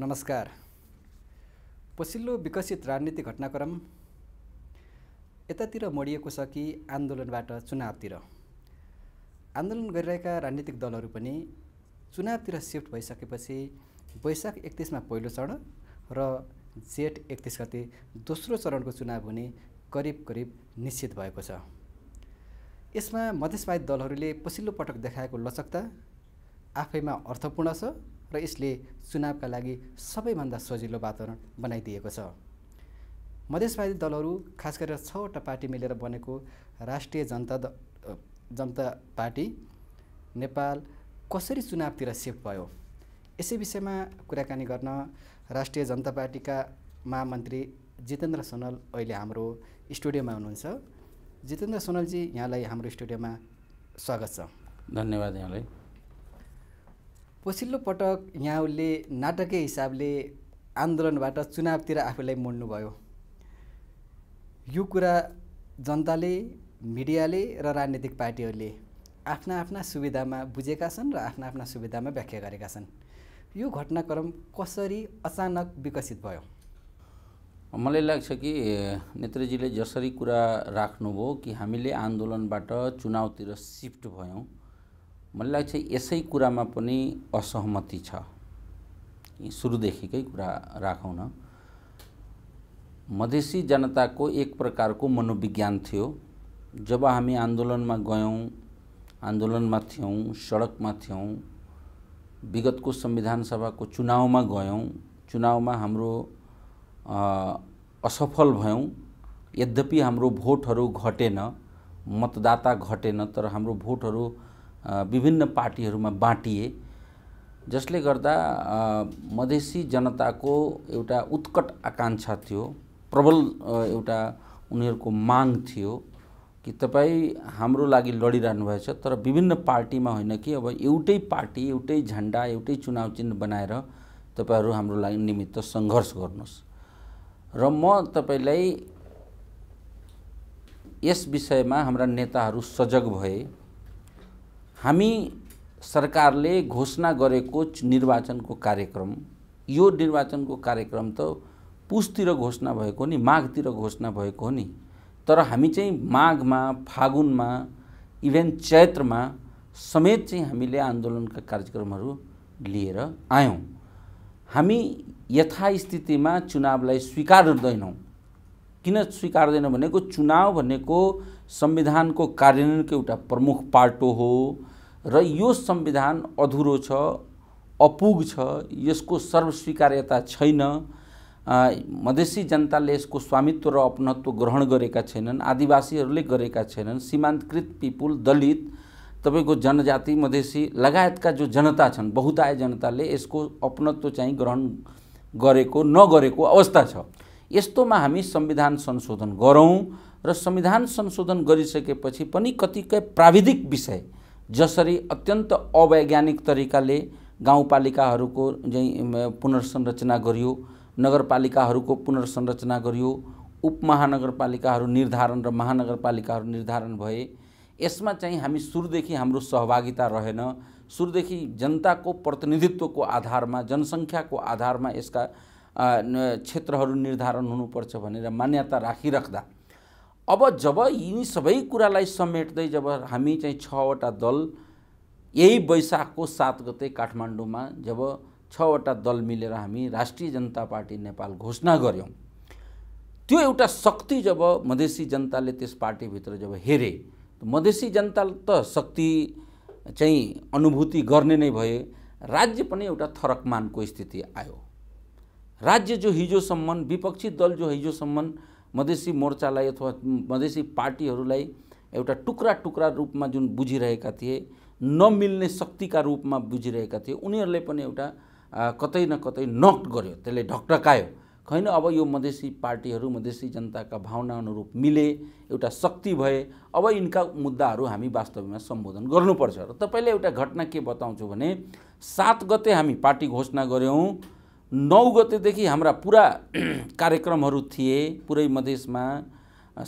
नमस्कार पछिल्लो विकसित राजनीतिक घटनाक्रम यतातिर मोडिएको छ कि आन्दोलनबाट चुनावतिर आन्दोलन गरिरहेका राजनीतिक दलहरू पनि चुनावतिर सिफ्ट भइसकेपछि वैशाख एकतिसमा पहिलो चरण र जेठ एकतिस गते दोस्रो चरणको चुनाव हुने करिब करिब निश्चित भएको छ यसमा मधेसवाहित दलहरूले पछिल्लो पटक देखाएको लचकता आफैमा अर्थपूर्ण छ र यसले चुनावका लागि सबैभन्दा सजिलो वातावरण बनाइदिएको छ मधेसवादी दलहरू खास गरेर छवटा पार्टी मिलेर बनेको राष्ट्रिय जनता द जनता पार्टी नेपाल कसरी चुनावतिर सिफ्ट भयो यसै विषयमा कुराकानी गर्न राष्ट्रिय जनता पार्टीका महामन्त्री जितेन्द्र सोनल अहिले हाम्रो स्टुडियोमा हुनुहुन्छ जितेन्द्र सोनलजी यहाँलाई हाम्रो स्टुडियोमा स्वागत छ धन्यवाद यहाँलाई पछिल्लो पटक यहाँ उसले नाटकीय हिसाबले आन्दोलनबाट चुनावतिर आफूलाई मोड्नुभयो यो कुरा जनताले मिडियाले र राजनीतिक पार्टीहरूले आफ्ना आफ्ना सुविधामा बुझेका छन् र आफ्ना आफ्ना सुविधामा व्याख्या गरेका छन् यो घटनाक्रम कसरी अचानक विकसित भयो मलाई लाग्छ कि नेत्रीजीले जसरी कुरा राख्नुभयो कि हामीले आन्दोलनबाट चुनावतिर सिफ्ट भयौँ मलाई लाग्छ यसै कुरामा पनि असहमति छ सुरुदेखिकै कुरा राखौँ न मधेसी जनताको एक प्रकारको मनोविज्ञान थियो जब हामी आन्दोलनमा गयौँ आन्दोलनमा थियौँ सडकमा थियौँ विगतको संविधान सभाको चुनावमा गयौँ चुनावमा हाम्रो असफल भयौँ यद्यपि हाम्रो भोटहरू घटेन मतदाता घटेन तर हाम्रो भोटहरू विभिन्न पार्टीहरूमा बाँटिए जसले गर्दा मधेसी जनताको एउटा उत्कट आकाङ्क्षा थियो प्रबल एउटा उनीहरूको माग थियो कि तपाईँ हाम्रो लागि लडिरहनु भएछ तर विभिन्न पार्टीमा होइन कि अब एउटै पार्टी एउटै झन्डा एउटै चुनाव चिन्ह बनाएर तपाईँहरू हाम्रो लागि निमित्त सङ्घर्ष गर्नुहोस् र म तपाईँलाई यस विषयमा हाम्रा नेताहरू सजग भए हामी सरकारले घोषणा गरेको निर्वाचनको कार्यक्रम यो निर्वाचनको कार्यक्रम त पुसतिर घोषणा भएको नि माघतिर घोषणा भएको हो नि तर हामी चाहिँ माघमा फागुनमा इभेन चैत्रमा समेत चाहिँ हामीले आन्दोलनका कार्यक्रमहरू लिएर आयौँ हामी यथास्थितिमा चुनावलाई स्वीकार्दैनौँ किन स्वीकार्दैनौँ भनेको चुनाव भनेको संविधानको कार्यान्वयनको एउटा प्रमुख पाटो हो र यो संविधान अधुरो छ अपुग छ यसको सर्वस्वीकार्यता छैन मधेसी जनताले यसको स्वामित्व र अपनत्व ग्रहण गरेका छैनन् आदिवासीहरूले गरेका छैनन् सीमान्तकृत पिपुल दलित तपाईँको जनजाति मधेसी लगायतका जो जनता छन् बहुताय जनताले यसको अपनत्व चाहिँ ग्रहण गरेको नगरेको अवस्था छ यस्तोमा हामी संविधान संशोधन गरौँ र संविधान संशोधन गरिसकेपछि पनि कतिपय प्राविधिक विषय जसरी अत्यन्त अवैज्ञानिक तरिकाले गाउँपालिकाहरूको चाहिँ पुनर्संरचना गरियो नगरपालिकाहरूको पुनर्संरचना गरियो उपमहानगरपालिकाहरू निर्धारण र महानगरपालिकाहरू निर्धारण भए यसमा चाहिँ हामी सुरुदेखि हाम्रो सहभागिता रहेन सुरुदेखि जनताको प्रतिनिधित्वको आधारमा जनसङ्ख्याको आधारमा यसका क्षेत्रहरू निर्धारण हुनुपर्छ भनेर मान्यता राखिराख्दा अब जब यिनी सबै कुरालाई समेट्दै जब हामी चाहिँ छवटा दल यही वैशाखको सात गते काठमाडौँमा जब छवटा दल मिलेर हामी राष्ट्रिय जनता पार्टी नेपाल घोषणा गऱ्यौँ त्यो एउटा शक्ति जब मधेसी जनताले त्यस पार्टीभित्र जब हेरे मधेसी जनता त शक्ति चाहिँ अनुभूति गर्ने नै भए राज्य पनि एउटा थरकमानको स्थिति आयो राज्य जो हिजोसम्म विपक्षी दल जो हिजोसम्म मधेसी मोर्चालाई अथवा मधेसी पार्टीहरूलाई एउटा टुक्रा टुक्रा रूपमा जुन बुझिरहेका थिए नमिल्ने शक्तिका रूपमा बुझिरहेका थिए उनीहरूले पनि एउटा कतै न कतै नक्ट गर्यो त्यसले ढकढकायो होइन अब यो मधेसी पार्टीहरू मधेसी जनताका भावना अनुरूप मिले एउटा शक्ति भए अब यिनका मुद्दाहरू हामी वास्तवमा सम्बोधन गर्नुपर्छ र तपाईँले एउटा घटना के बताउँछु भने सात गते हामी पार्टी घोषणा गऱ्यौँ नौ गतेदेखि हाम्रा पुरा कार्यक्रमहरू थिए पुरै मधेसमा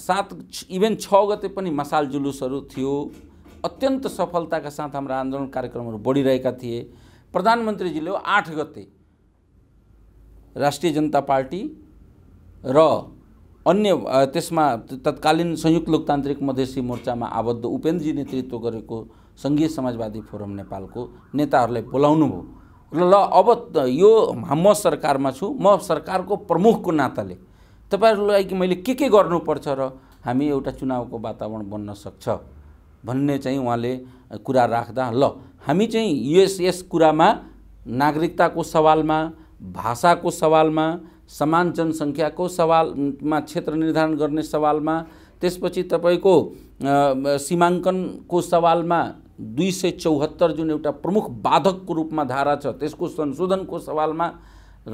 सात इभेन छ गते पनि मसाल जुलुसहरू थियो अत्यन्त सफलताका साथ हाम्रा आन्दोलन कार्यक्रमहरू बढिरहेका थिए प्रधानमन्त्रीजीले आठ गते राष्ट्रिय जनता पार्टी र अन्य त्यसमा तत्कालीन संयुक्त लोकतान्त्रिक मधेसी मोर्चामा आबद्ध उपेन्द्रजी नेतृत्व गरेको सङ्घीय समाजवादी फोरम नेपालको नेताहरूलाई बोलाउनुभयो ल अब यो म सरकारमा छु म सरकारको प्रमुखको नाताले तपाईँहरूलाई मैले के के गर्नुपर्छ र हामी एउटा चुनावको वातावरण बन्न सक्छ भन्ने चाहिँ उहाँले कुरा राख्दा ल हामी चाहिँ यस यस कुरामा नागरिकताको सवालमा भाषाको सवालमा समान जनसङ्ख्याको सवालमा क्षेत्र निर्धारण गर्ने सवालमा त्यसपछि तपाईँको सीमाङ्कनको सवालमा दुई सय चौहत्तर जुन एउटा प्रमुख बाधकको रूपमा धारा छ त्यसको संशोधनको सवालमा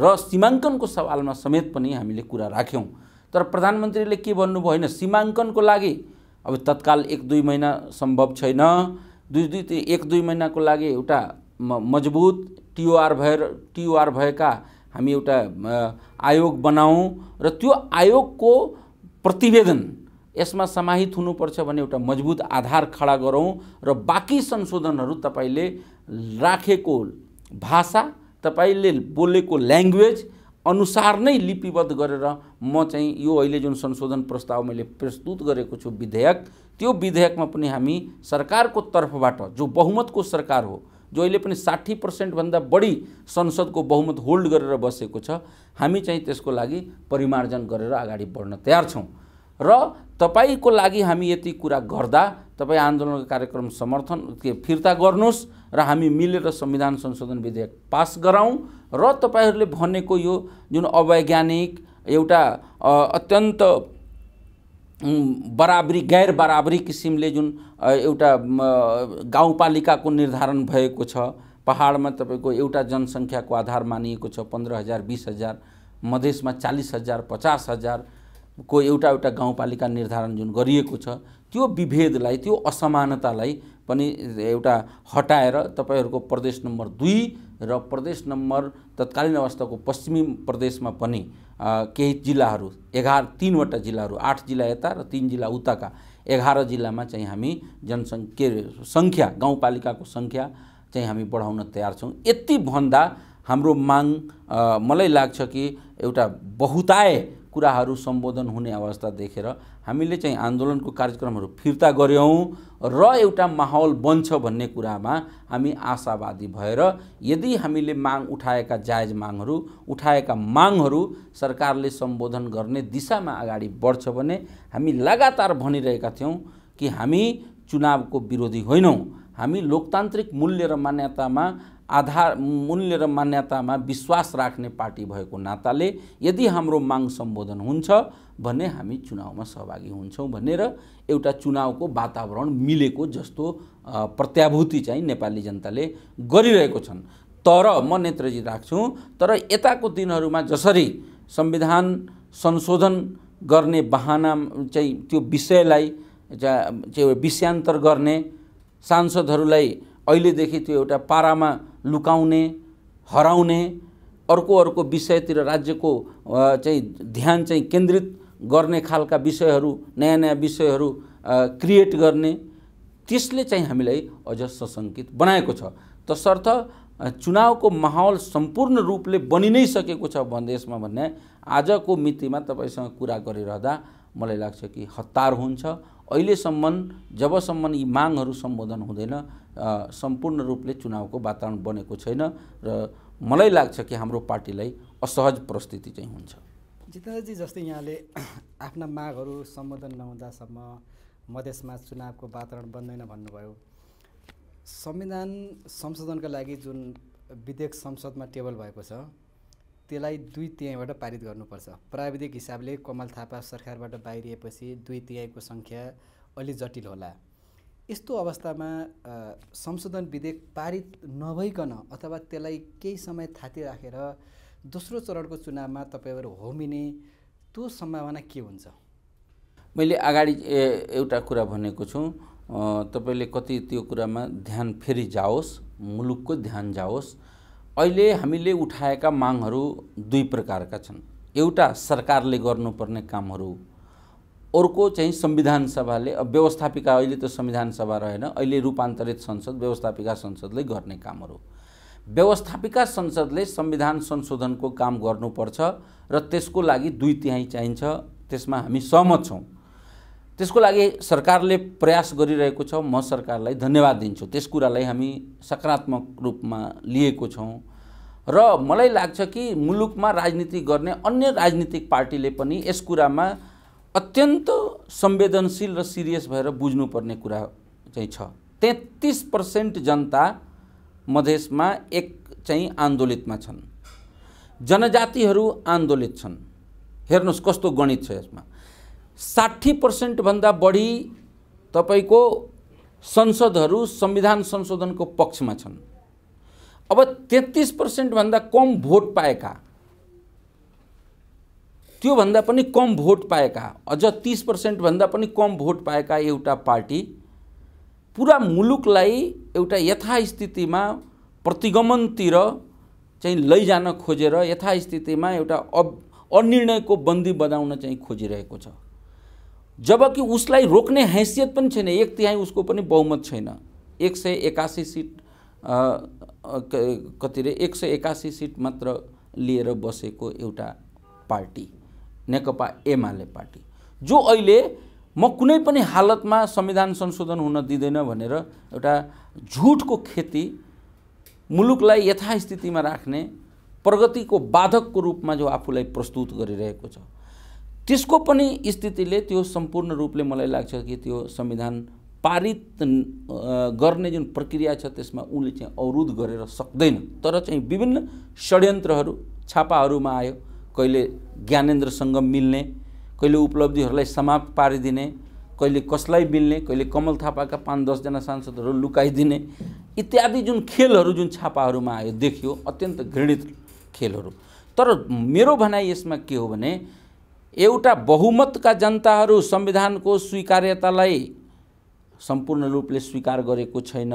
र सीमाङ्कनको सवालमा समेत पनि हामीले कुरा राख्यौँ तर प्रधानमन्त्रीले के भन्नुभयो होइन सीमाङ्कनको लागि अब तत्काल एक दुई महिना सम्भव छैन दुई दुई एक दुई महिनाको लागि एउटा मजबुत टिओआर भएर टिओआर भएका हामी एउटा आयोग बनाऊँ र त्यो आयोगको प्रतिवेदन यसमा समाहित हुनुपर्छ भने एउटा मजबुत आधार खडा गरौँ र बाँकी संशोधनहरू तपाईँले राखेको भाषा तपाईँले बोलेको ल्याङ्ग्वेज अनुसार नै लिपिबद्ध गरेर म चाहिँ यो अहिले जुन संशोधन प्रस्ताव मैले प्रस्तुत गरेको छु विधेयक त्यो विधेयकमा पनि हामी सरकारको तर्फबाट जो बहुमतको सरकार हो जो अहिले पनि साठी पर्सेन्टभन्दा बढी संसदको बहुमत होल्ड गरेर बसेको छ हामी चाहिँ त्यसको लागि परिमार्जन गरेर अगाडि बढ्न तयार छौँ र तपाईँको लागि हामी यति कुरा गर्दा तपाईँ आन्दोलनको कार्यक्रम समर्थन के फिर्ता गर्नुहोस् र हामी मिलेर संविधान संशोधन विधेयक पास गराउँ र तपाईँहरूले भनेको यो जुन अवैज्ञानिक एउटा अत्यन्त बराबरी गैर बराबरी किसिमले जुन एउटा गाउँपालिकाको निर्धारण भएको छ पहाडमा तपाईँको एउटा जनसङ्ख्याको आधार मानिएको छ पन्ध्र हजार बिस हजार मधेसमा चालिस हजार पचास हजार को एउटा एउटा गाउँपालिका निर्धारण जुन गरिएको छ त्यो विभेदलाई त्यो असमानतालाई पनि एउटा हटाएर तपाईँहरूको प्रदेश नम्बर दुई र प्रदेश नम्बर तत्कालीन अवस्थाको पश्चिमी प्रदेशमा पनि केही जिल्लाहरू एघार तिनवटा जिल्लाहरू आठ जिल्ला यता र तिन जिल्ला उताका एघार जिल्लामा चाहिँ हामी जनसङ्ख्या सङ्ख्या गाउँपालिकाको सङ्ख्या चाहिँ हामी बढाउन तयार छौँ यति भन्दा हाम्रो माग मलाई लाग्छ कि एउटा बहुताय कुराहरू सम्बोधन हुने अवस्था देखेर हामीले चाहिँ आन्दोलनको कार्यक्रमहरू फिर्ता गऱ्यौँ र एउटा माहौल बन्छ भन्ने कुरामा हामी आशावादी भएर यदि हामीले माग उठाएका जायज मागहरू उठाएका मागहरू सरकारले सम्बोधन गर्ने दिशामा अगाडि बढ्छ भने हामी लगातार भनिरहेका थियौँ कि हामी चुनावको विरोधी होइनौँ हामी लोकतान्त्रिक मूल्य र मान्यतामा आधार मूल्य र मान्यतामा विश्वास राख्ने पार्टी भएको नाताले यदि हाम्रो माग सम्बोधन हुन्छ भने हामी चुनावमा सहभागी हुन्छौँ भनेर एउटा चुनावको वातावरण मिलेको जस्तो प्रत्याभूति चाहिँ नेपाली जनताले गरिरहेको छन् तर म नेत्रजी राख्छु तर यताको दिनहरूमा जसरी संविधान संशोधन गर्ने बहाना चाहिँ त्यो विषयलाई विषयान्तर गर्ने सांसदहरूलाई अहिलेदेखि त्यो एउटा पारामा लुकाउने हराउने अर्को अर्को विषयतिर राज्यको चाहिँ ध्यान चाहिँ केन्द्रित गर्ने खालका विषयहरू नयाँ नयाँ विषयहरू क्रिएट गर्ने त्यसले चाहिँ हामीलाई अझ सशङ्कित बनाएको छ तसर्थ चुनावको माहौल सम्पूर्ण रूपले बनि नै सकेको छ भन्दै यसमा भन्ने आजको मितिमा तपाईँसँग कुरा गरिरहँदा मलाई लाग्छ कि हतार हुन्छ अहिलेसम्म जबसम्म यी मागहरू सम्बोधन हुँदैन सम्पूर्ण रूपले चुनावको वातावरण बनेको छैन र मलाई लाग्छ कि हाम्रो पार्टीलाई असहज परिस्थिति चाहिँ हुन्छ जितेन्द्रजी जस्तै यहाँले आफ्ना मागहरू सम्बोधन नहुँदासम्म मधेसमा चुनावको वातावरण बन्दैन भन्नुभयो संविधान संशोधनका लागि जुन विधेयक संसदमा टेबल भएको छ त्यसलाई दुई तिहाईबाट पारित गर्नुपर्छ प्राविधिक हिसाबले कमल थापा सरकारबाट बाहिरिएपछि दुई तिहाईको सङ्ख्या अलि जटिल होला यस्तो अवस्थामा संशोधन विधेयक पारित नभइकन अथवा त्यसलाई केही समय थाती राखेर दोस्रो चरणको चुनावमा तपाईँहरू होमिने त्यो सम्भावना के हुन्छ मैले अगाडि एउटा कुरा भनेको छु तपाईँले कति त्यो कुरामा ध्यान फेरि जाओस् मुलुकको ध्यान जाओस् अहिले हामीले उठाएका मागहरू दुई प्रकारका छन् एउटा सरकारले गर्नुपर्ने कामहरू अर्को चाहिँ संविधान सभाले व्यवस्थापिका अहिले त संविधान सभा रहेन अहिले रूपान्तरित संसद व्यवस्थापिका संसदले गर्ने कामहरू व्यवस्थापिका संसदले संविधान संशोधनको काम गर्नुपर्छ र त्यसको लागि दुई तिहाई चाहिन्छ त्यसमा हामी सहमत छौँ त्यसको लागि सरकारले प्रयास गरिरहेको छ म सरकारलाई धन्यवाद दिन्छु त्यस कुरालाई हामी सकारात्मक रूपमा लिएको छौँ र मलाई लाग्छ कि मुलुकमा राजनीति गर्ने अन्य राजनीतिक पार्टीले पनि यस कुरामा अत्यन्त संवेदनशील र सिरियस भएर बुझ्नुपर्ने कुरा चाहिँ छ तेत्तिस पर्सेन्ट जनता मधेसमा एक चाहिँ आन्दोलितमा छन् जनजातिहरू आन्दोलित छन् हेर्नुहोस् कस्तो गणित छ यसमा साठी पर्सेन्टभन्दा बढी तपाईँको संसदहरू संविधान संशोधनको पक्षमा छन् अब तेत्तिस पर्सेन्टभन्दा कम भोट पाएका त्योभन्दा पनि कम भोट पाएका अझ तिस पर्सेन्टभन्दा पनि कम भोट पाएका एउटा पार्टी पुरा मुलुकलाई एउटा यथास्थितिमा प्रतिगमनतिर चाहिँ लैजान खोजेर यथास्थितिमा एउटा अनिर्णयको बन्दी बनाउन चाहिँ खोजिरहेको छ जबकि उसलाई रोक्ने हैसियत पनि छैन एक तिहाई उसको पनि बहुमत छैन एक सय एकासी सिट कति रे एक सय एकासी सिट मात्र लिएर बसेको एउटा पार्टी नेकपा एमाले पार्टी जो अहिले म कुनै पनि हालतमा संविधान संशोधन हुन दिँदैन भनेर एउटा झुटको खेती मुलुकलाई यथास्थितिमा राख्ने प्रगतिको बाधकको रूपमा जो आफूलाई प्रस्तुत गरिरहेको छ त्यसको पनि स्थितिले त्यो सम्पूर्ण रूपले मलाई लाग्छ कि त्यो संविधान पारित गर्ने जुन प्रक्रिया छ त्यसमा उनले चाहिँ अवरोध गरेर सक्दैन तर चाहिँ विभिन्न षड्यन्त्रहरू छापाहरूमा आयो कहिले ज्ञानेन्द्रसँग मिल्ने कहिले उपलब्धिहरूलाई समाप्त पारिदिने कहिले कसलाई मिल्ने कहिले कमल थापाका पाँच दसजना सांसदहरू लुकाइदिने इत्यादि जुन खेलहरू जुन छापाहरूमा आयो देखियो अत्यन्त घृणित खेलहरू तर मेरो भनाइ यसमा के हो भने एउटा बहुमतका जनताहरू संविधानको स्वीकार्यतालाई सम्पूर्ण रूपले स्वीकार गरेको छैन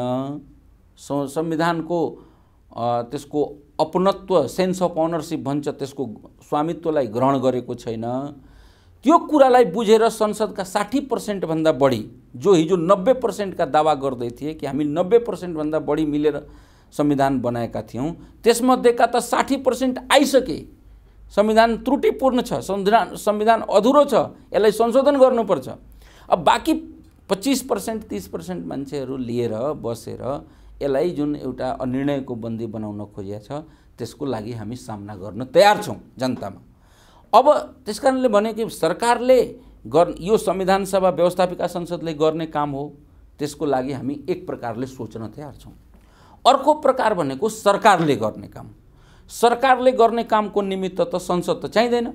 संविधानको त्यसको अपनत्व सेन्स अफ अनरसिप भन्छ त्यसको स्वामित्वलाई ग्रहण गरेको छैन त्यो कुरालाई बुझेर संसदका साठी पर्सेन्टभन्दा बढी जो हिजो नब्बे पर्सेन्टका दावा गर्दै थिए कि हामी नब्बे पर्सेन्टभन्दा बढी मिलेर संविधान बनाएका थियौँ त्यसमध्येका त साठी पर्सेन्ट आइसके संविधान त्रुटिपूर्ण छ संविधान संविधान अधुरो छ यसलाई संशोधन गर्नुपर्छ अब बाँकी पच्चिस पर्सेन्ट तिस पर्सेन्ट मान्छेहरू लिएर बसेर यसलाई जुन एउटा अनिर्णयको बन्दी बनाउन खोजिया छ त्यसको लागि हामी सामना गर्न तयार छौँ जनतामा अब त्यस कारणले भने कि सरकारले गर् यो संविधान सभा व्यवस्थापिका संसदले गर्ने काम हो त्यसको लागि हामी एक प्रकारले सोच्न तयार छौँ अर्को प्रकार भनेको सरकारले गर्ने काम सरकारले गर्ने कामको निमित्त त संसद त चाहिँदैन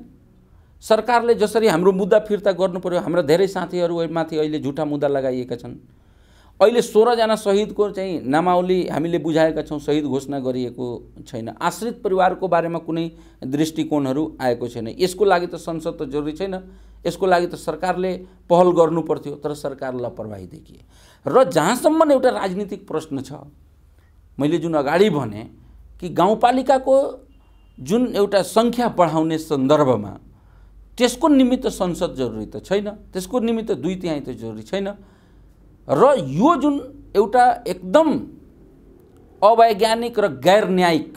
सरकारले जसरी हाम्रो मुद्दा फिर्ता पऱ्यो हाम्रा धेरै साथीहरूमाथि अहिले झुटा मुद्दा लगाइएका छन् अहिले सोह्रजना शहीदको चाहिँ नामावली हामीले बुझाएका छौँ शहीद घोषणा गरिएको छैन आश्रित परिवारको बारेमा कुनै दृष्टिकोणहरू आएको छैन यसको लागि त संसद त जरुरी छैन यसको लागि त सरकारले पहल गर्नु पर्थ्यो तर सरकार लापरवाही देखिए र जहाँसम्म एउटा राजनीतिक प्रश्न छ मैले जुन अगाडि भने कि गाउँपालिकाको जुन एउटा सङ्ख्या बढाउने सन्दर्भमा त्यसको निमित्त संसद जरुरी त छैन त्यसको निमित्त दुई तिहाई त जरुरी छैन र यो जुन एउटा एकदम अवैज्ञानिक र गैर न्यायिक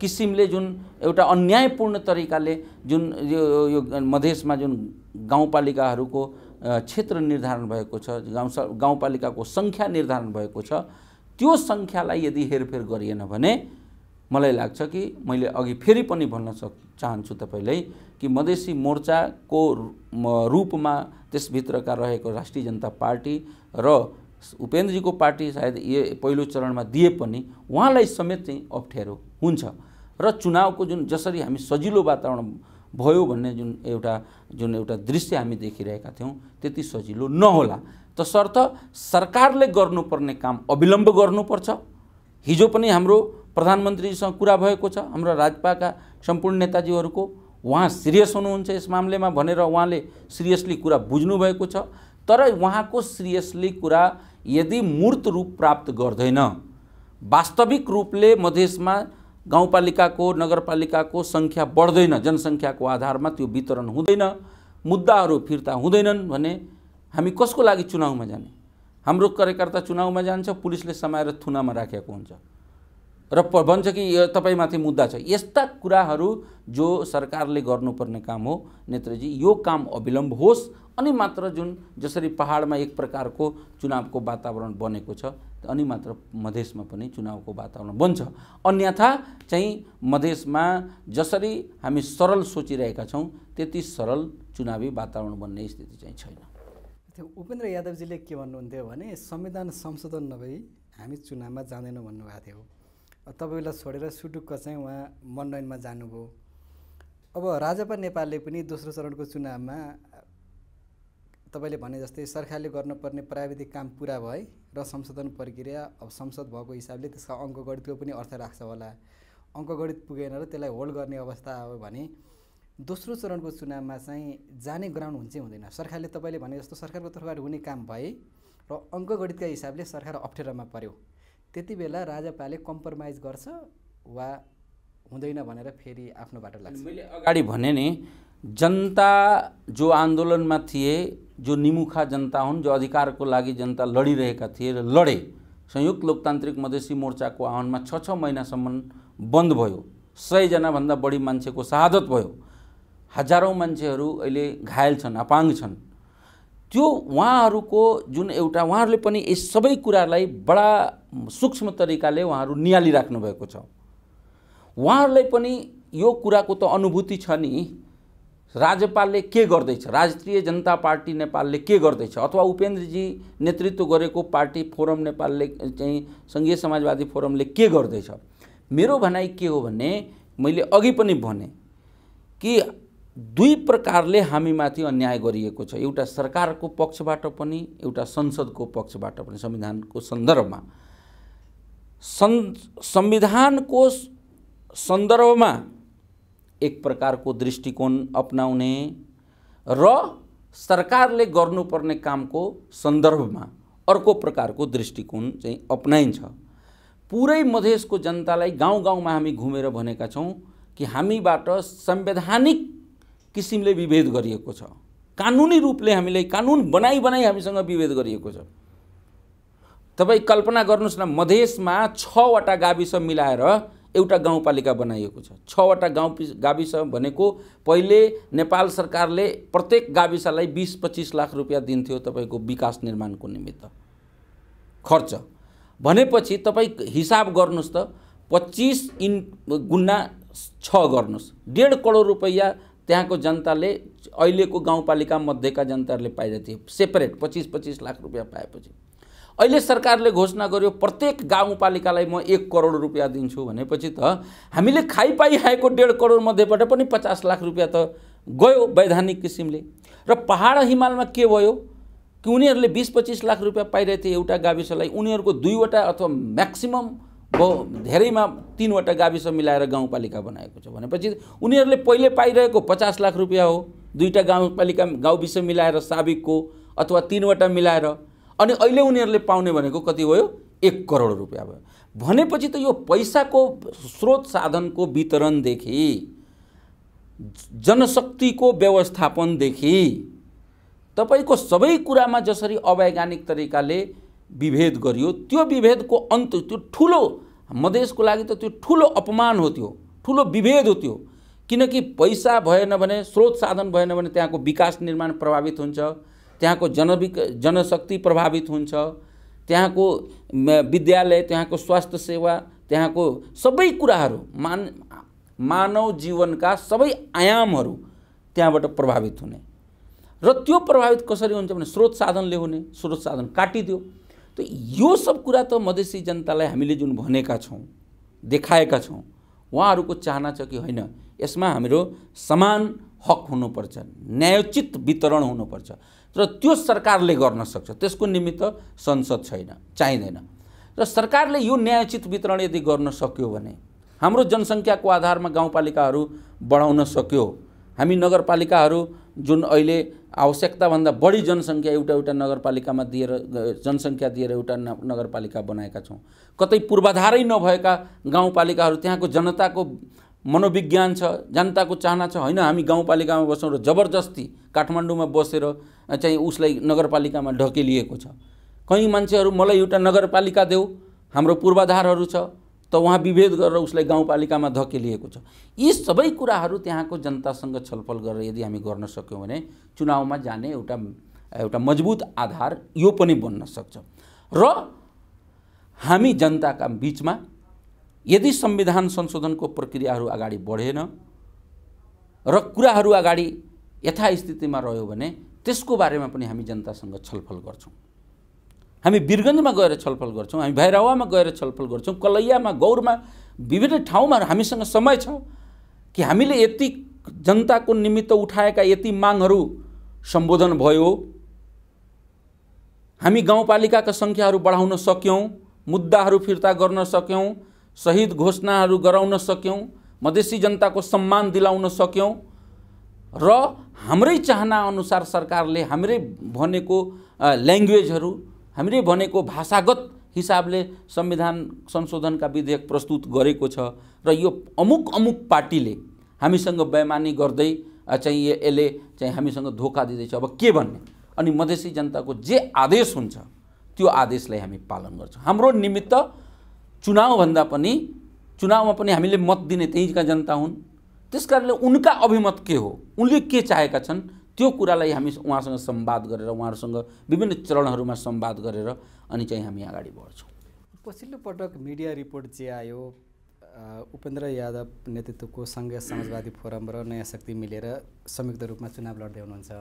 किसिमले जुन एउटा अन्यायपूर्ण तरिकाले जुन यो यो मधेसमा जुन गाउँपालिकाहरूको क्षेत्र निर्धारण भएको छ गाउँ गाउँपालिकाको सङ्ख्या निर्धारण भएको छ त्यो सङ्ख्यालाई यदि हेरफेर गरिएन भने मलाई लाग्छ कि मैले अघि फेरि पनि भन्न स चाहन्छु तपाईँलाई कि मधेसी मोर्चाको रूपमा त्यसभित्रका रहेको राष्ट्रिय जनता पार्टी र उपेन्द्रजीको पार्टी सायद यो पहिलो चरणमा दिए पनि उहाँलाई समेत चाहिँ अप्ठ्यारो हुन्छ र चुनावको जुन जसरी हामी सजिलो वातावरण भयो भन्ने जुन एउटा जुन एउटा दृश्य हामी देखिरहेका थियौँ त्यति सजिलो नहोला तसर्थ सरकारले गर्नुपर्ने काम अविलम्ब गर्नुपर्छ हिजो पनि हाम्रो प्रधानमन्त्रीसँग कुरा भएको छ हाम्रो राजपाका सम्पूर्ण नेताजीहरूको उहाँ सिरियस हुनुहुन्छ यस मामलेमा भनेर उहाँले सिरियसली कुरा बुझ्नुभएको छ तर उहाँको सिरियसली कुरा यदि मूर्त रूप प्राप्त गर्दैन वास्तविक रूपले मधेसमा गाउँपालिकाको नगरपालिकाको सङ्ख्या बढ्दैन जनसङ्ख्याको आधारमा त्यो वितरण हुँदैन मुद्दाहरू फिर्ता हुँदैनन् भने हामी कसको लागि चुनावमा जाने हाम्रो कार्यकर्ता चुनावमा जान्छ पुलिसले समाएर थुनामा राखेको हुन्छ र भन्छ कि यो तपाईँमाथि मुद्दा छ यस्ता कुराहरू जो सरकारले गर्नुपर्ने काम हो नेत्रजी यो काम अविलम्ब होस् अनि मात्र जुन जसरी पहाडमा एक प्रकारको चुनावको वातावरण बनेको छ अनि मात्र मधेसमा पनि चुनावको वातावरण बन्छ अन्यथा चाहिँ मधेसमा जसरी हामी सरल सोचिरहेका छौँ त्यति सरल चुनावी वातावरण बन्ने स्थिति चाहिँ छैन त्यो उपेन्द्र यादवजीले के भन्नुहुन्थ्यो भने संविधान संशोधन नभई हामी चुनावमा जाँदैनौँ भन्नुभएको थियो तपाईँलाई छोडेर सुटुक्क चाहिँ उहाँ मनोनयनमा जानुभयो अब राजापा नेपालले पनि दोस्रो चरणको चुनावमा तपाईँले भने जस्तै सरकारले गर्नुपर्ने प्राविधिक काम पुरा भए र संशोधन प्रक्रिया अब संसद भएको हिसाबले त्यसका अङ्कगणितको पनि अर्थ राख्छ होला अङ्कगणित पुगेन र त्यसलाई होल्ड गर्ने अवस्था आयो भने दोस्रो चरणको चुनावमा चाहिँ जाने ग्राउन्ड हुन्छ हुँदैन सरकारले तपाईँले भने जस्तो सरकारको तर्फबाट हुने काम भए र अङ्कगणितका हिसाबले सरकार अप्ठ्यारोमा पर्यो त्यति बेला राजापाले कम्प्रोमाइज गर्छ वा हुँदैन भनेर फेरि आफ्नो बाटो लाग्छ मैले अगाडि भने नि जनता जो आन्दोलनमा थिए जो निमुखा जनता हुन् जो अधिकारको लागि जनता लडिरहेका थिए र लडे संयुक्त लोकतान्त्रिक मधेसी मोर्चाको आह्वानमा छ छ महिनासम्म बन्द भयो सयजनाभन्दा बढी मान्छेको शहादत भयो हजारौँ मान्छेहरू अहिले घायल छन् अपाङ्ग छन् त्यो उहाँहरूको जुन एउटा उहाँहरूले पनि यी सबै कुरालाई बडा सूक्ष्म तरिकाले उहाँहरू भएको छ उहाँहरूलाई पनि यो कुराको त अनुभूति छ नि राज्यपालले के गर्दैछ राष्ट्रिय जनता पार्टी नेपालले के गर्दैछ अथवा उपेन्द्रजी नेतृत्व गरेको पार्टी फोरम नेपालले चाहिँ सङ्घीय समाजवादी फोरमले के गर्दैछ मेरो भनाइ के हो भने मैले अघि पनि भने कि दुई प्रकारले हामीमाथि अन्याय गरिएको छ एउटा सरकारको पक्षबाट पनि एउटा संसदको पक्षबाट पनि संविधानको सन्दर्भमा सन् संविधानको सन्दर्भमा एक प्रकारको दृष्टिकोण अपनाउने र सरकारले गर्नुपर्ने कामको सन्दर्भमा अर्को प्रकारको दृष्टिकोण चाहिँ अपनाइन्छ पुरै मधेसको जनतालाई गाउँ गाउँमा हामी घुमेर भनेका छौँ कि हामीबाट संवैधानिक किसिमले विभेद गरिएको छ कानुनी रूपले हामीलाई कानुन बनाइ बनाइ हामीसँग विभेद गरिएको छ तपाईँ कल्पना गर्नुहोस् न मधेसमा छवटा गाविस मिलाएर एउटा गाउँपालिका बनाइएको छ छवटा गाउँ गाविस भनेको पहिले नेपाल सरकारले प्रत्येक गाविसलाई बिस पच्चिस लाख रुपियाँ दिन्थ्यो तपाईँको विकास निर्माणको निमित्त खर्च भनेपछि तपाईँ हिसाब गर्नुहोस् त पच्चिस इन गुन्ना छ गर्नुहोस् डेढ करोड रुपैयाँ त्यहाँको जनताले अहिलेको गाउँपालिका मध्येका जनताहरूले पाइरहेको थिए सेपरेट पच्चिस पच्चिस लाख रुपियाँ पाएपछि अहिले सरकारले घोषणा गर्यो प्रत्येक गाउँपालिकालाई म एक करोड रुपियाँ दिन्छु भनेपछि त हामीले खाइ पाइआएको डेढ करोड मध्येबाट पनि पचास लाख रुपियाँ त गयो वैधानिक किसिमले र पहाड हिमालमा के भयो कि उनीहरूले बिस पच्चिस लाख रुपियाँ पाइरहेको थिए एउटा गाविसलाई उनीहरूको दुईवटा अथवा म्याक्सिमम बो धेरैमा तिनवटा गाविस मिलाएर गाउँपालिका बनाएको छ भनेपछि उनीहरूले पहिले पाइरहेको पचास लाख रुपियाँ हो दुईवटा गाउँपालिका गाउँविस मिलाएर साबिकको अथवा तिनवटा मिलाएर अनि अहिले उनीहरूले पाउने भनेको कति भयो एक करोड रुपियाँ भयो भनेपछि त यो पैसाको स्रोत साधनको वितरणदेखि जनशक्तिको व्यवस्थापनदेखि तपाईँको सबै कुरामा जसरी अवैज्ञानिक तरिकाले विभेद गरियो त्यो विभेदको अन्त त्यो ठुलो मधेसको लागि त त्यो ठुलो अपमान हो त्यो ठुलो विभेद हो त्यो किनकि पैसा भएन भने स्रोत साधन भएन भने त्यहाँको विकास निर्माण प्रभावित हुन्छ त्यहाँको जनविक जनशक्ति प्रभावित हुन्छ त्यहाँको विद्यालय त्यहाँको स्वास्थ्य सेवा त्यहाँको सबै कुराहरू मान मानव जीवनका सबै आयामहरू त्यहाँबाट प्रभावित हुने र त्यो प्रभावित कसरी हुन्छ भने स्रोत साधनले हुने स्रोत साधन काटिदियो त यो सब कुरा त मधेसी जनतालाई हामीले जुन भनेका छौँ देखाएका छौँ उहाँहरूको चाहना छ कि होइन यसमा हाम्रो समान हक हुनुपर्छ न्यायोचित वितरण हुनुपर्छ र त्यो सरकारले गर्न सक्छ त्यसको निमित्त संसद छैन चाहिँदैन र सरकारले यो न्यायोचित वितरण यदि गर्न सक्यो भने हाम्रो जनसङ्ख्याको आधारमा गाउँपालिकाहरू बढाउन सक्यो हामी नगरपालिकाहरू जुन अहिले आवश्यकताभन्दा बढी जनसङ्ख्या एउटा एउटा नगरपालिकामा दिएर जनसङ्ख्या दिएर एउटा नगरपालिका बनाएका छौँ कतै पूर्वाधारै नभएका गाउँपालिकाहरू त्यहाँको जनताको मनोविज्ञान छ जनताको चाहना छ होइन हामी गाउँपालिकामा बस्छौँ र जबरजस्ती काठमाडौँमा बसेर चाहिँ उसलाई नगरपालिकामा ढकेलिएको छ कहीँ मान्छेहरू मलाई एउटा नगरपालिका देऊ हाम्रो पूर्वाधारहरू छ त उहाँ विभेद गरेर उसलाई गाउँपालिकामा धकेलिएको छ यी सबै कुराहरू त्यहाँको जनतासँग छलफल गरेर यदि हामी गर्न सक्यौँ भने चुनावमा जाने एउटा एउटा मजबुत आधार यो पनि बन्न सक्छ र हामी जनताका बिचमा यदि संविधान संशोधनको प्रक्रियाहरू अगाडि बढेन र कुराहरू अगाडि यथास्थितिमा रह्यो भने त्यसको बारेमा पनि हामी जनतासँग छलफल गर्छौँ हामी बिरगन्जमा गएर छलफल गर्छौँ हामी भैरवामा गएर छलफल गर्छौँ कलैयामा गौरमा विभिन्न ठाउँमा हामीसँग समय छ कि हामीले यति जनताको निमित्त उठाएका यति मागहरू सम्बोधन भयो हामी गाउँपालिकाका सङ्ख्याहरू बढाउन सक्यौँ मुद्दाहरू फिर्ता गर्न सक्यौँ शहीद घोषणाहरू गराउन सक्यौँ मधेसी जनताको सम्मान दिलाउन सक्यौँ र हाम्रै चाहनाअनुसार सरकारले हाम्रै भनेको ल्याङ्ग्वेजहरू हामीले भनेको भाषागत हिसाबले संविधान संशोधनका विधेयक प्रस्तुत गरेको छ र यो अमुक अमुक पार्टीले हामीसँग बेमानी गर्दै चाहिँ यसले चाहिँ हामीसँग धोका दिँदैछ अब के भन्ने अनि मधेसी जनताको जे आदेश हुन्छ त्यो आदेशलाई हामी पालन गर्छौँ हाम्रो निमित्त चुनावभन्दा पनि चुनावमा पनि हामीले मत दिने त्यहीँका जनता हुन् त्यस उनका अभिमत के हो उनले के चाहेका छन् त्यो कुरालाई हामी उहाँसँग सम्वाद गरेर उहाँहरूसँग विभिन्न चरणहरूमा सम्वाद गरेर अनि चाहिँ हामी अगाडि बढ्छौँ पछिल्लो पटक मिडिया रिपोर्ट जे आयो उपेन्द्र यादव नेतृत्वको सङ्घीय समाजवादी फोरम र नयाँ शक्ति मिलेर संयुक्त रूपमा चुनाव लड्दै हुनुहुन्छ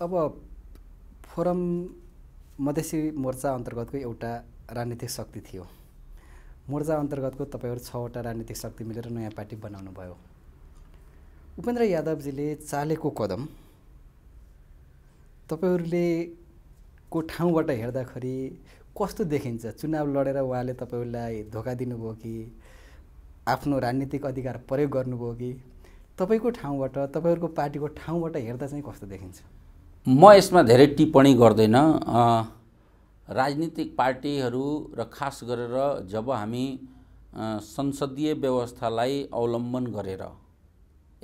अब फोरम मधेसी मोर्चा अन्तर्गतको एउटा राजनीतिक शक्ति थियो मोर्चा अन्तर्गतको तपाईँहरू छवटा राजनीतिक शक्ति मिलेर नयाँ पार्टी बनाउनु भयो उपेन्द्र यादवजीले चालेको कदम तपाईँहरूले को ठाउँबाट हेर्दाखेरि कस्तो देखिन्छ चुनाव लडेर उहाँले तपाईँहरूलाई धोका दिनुभयो कि आफ्नो राजनीतिक अधिकार प्रयोग गर्नुभयो कि तपाईँको ठाउँबाट तपाईँहरूको पार्टीको ठाउँबाट हेर्दा चाहिँ कस्तो देखिन्छ म यसमा धेरै टिप्पणी गर्दैन राजनीतिक पार्टीहरू र खास गरेर जब हामी संसदीय व्यवस्थालाई अवलम्बन गरेर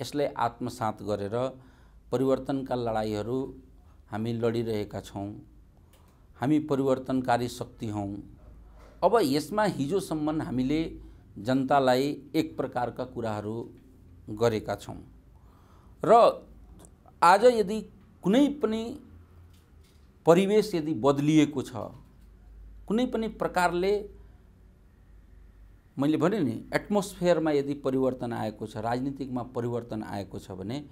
यसलाई आत्मसात गरेर परिवर्तनका लडाइँहरू हामी लडिरहेका छौँ हामी परिवर्तनकारी शक्ति हौँ अब यसमा हिजोसम्म हामीले जनतालाई एक प्रकारका कुराहरू गरेका छौँ र आज यदि कुनै पनि परिवेश यदि बदलिएको छ कुनै पनि प्रकारले मैले भने नि एटमोस्फियरमा यदि परिवर्तन आएको छ राजनीतिकमा परिवर्तन आएको छ भने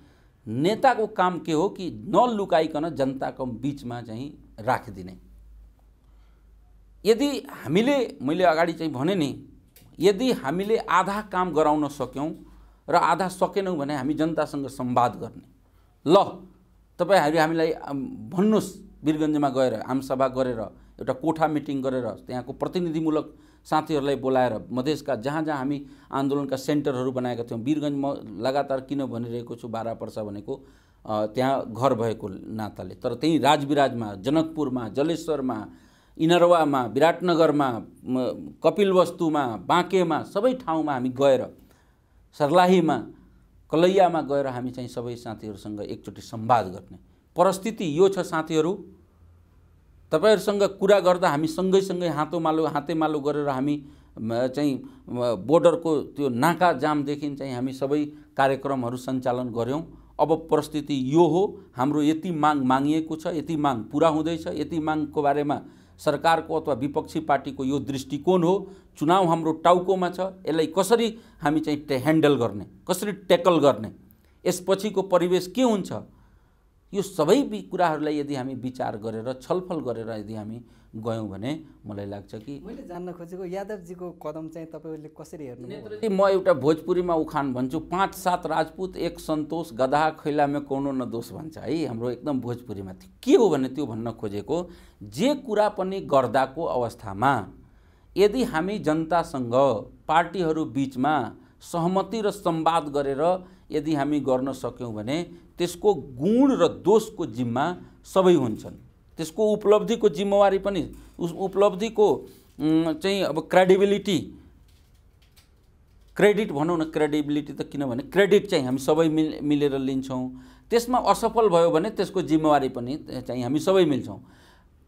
नेताको काम के हो कि नलुकाइकन जनताको बिचमा चाहिँ राखिदिने यदि हामीले मैले अगाडि चाहिँ भने नि यदि हामीले आधा काम गराउन सक्यौँ र आधा सकेनौँ भने हामी जनतासँग सम्वाद गर्ने ल तपाईँहरू हामीलाई भन्नुहोस् वीरगन्जमा गएर आमसभा गरेर एउटा कोठा मिटिङ गरेर त्यहाँको प्रतिनिधिमूलक साथीहरूलाई बोलाएर मधेसका जहाँ जहाँ हामी आन्दोलनका सेन्टरहरू बनाएका थियौँ वीरगञ्ज म लगातार किन भनिरहेको छु बाह्र पर्सा भनेको त्यहाँ घर भएको नाताले तर त्यहीँ राजविराजमा जनकपुरमा जलेश्वरमा इनरवामा विराटनगरमा कपिलवस्तुमा बाँकेमा सबै ठाउँमा हामी गएर सर्लाहीमा कलैयामा गएर हामी चाहिँ सबै साथीहरूसँग एकचोटि सम्वाद गर्ने परिस्थिति यो छ साथीहरू तपाईँहरूसँग कुरा गर्दा हामी सँगैसँगै हातो मालो हाते गरेर हामी चाहिँ बोर्डरको त्यो नाका जामदेखि चाहिँ हामी सबै कार्यक्रमहरू सञ्चालन गऱ्यौँ अब परिस्थिति यो हो हाम्रो यति माग मागिएको छ यति माग पुरा हुँदैछ यति मागको बारेमा सरकारको अथवा विपक्षी पार्टीको यो दृष्टिकोण हो चुनाव हाम्रो टाउकोमा छ यसलाई कसरी हामी चाहिँ ह्यान्डल गर्ने कसरी ट्याकल गर्ने यसपछिको परिवेश के हुन्छ यो सबै कुराहरूलाई यदि हामी विचार गरेर छलफल गरेर यदि हामी गयौँ भने मलाई लाग्छ कि मैले जान्न खोजेको यादवजीको कदम चाहिँ तपाईँहरूले कसरी हेर्नु म एउटा भोजपुरीमा उखान भन्छु पाँच सात राजपूत एक सन्तोष गधा खैलामा कोनो न दोष भन्छ है हाम्रो एकदम भोजपुरीमा थियो के हो भने त्यो भन्न खोजेको जे कुरा पनि गर्दाको अवस्थामा यदि हामी जनतासँग पार्टीहरू बिचमा सहमति र संवाद गरेर यदि हामी गर्न सक्यौँ भने त्यसको गुण र दोषको जिम्मा सबै हुन्छन् त्यसको उपलब्धिको जिम्मेवारी पनि उस उपलब्धिको चाहिँ अब क्रेडिबिलिटी क्रेडिट भनौँ न क्रेडिबिलिटी त किनभने क्रेडिट चाहिँ हामी सबै मिल मिलेर लिन्छौँ त्यसमा असफल भयो भने त्यसको जिम्मेवारी पनि चाहिँ हामी सबै मिल्छौँ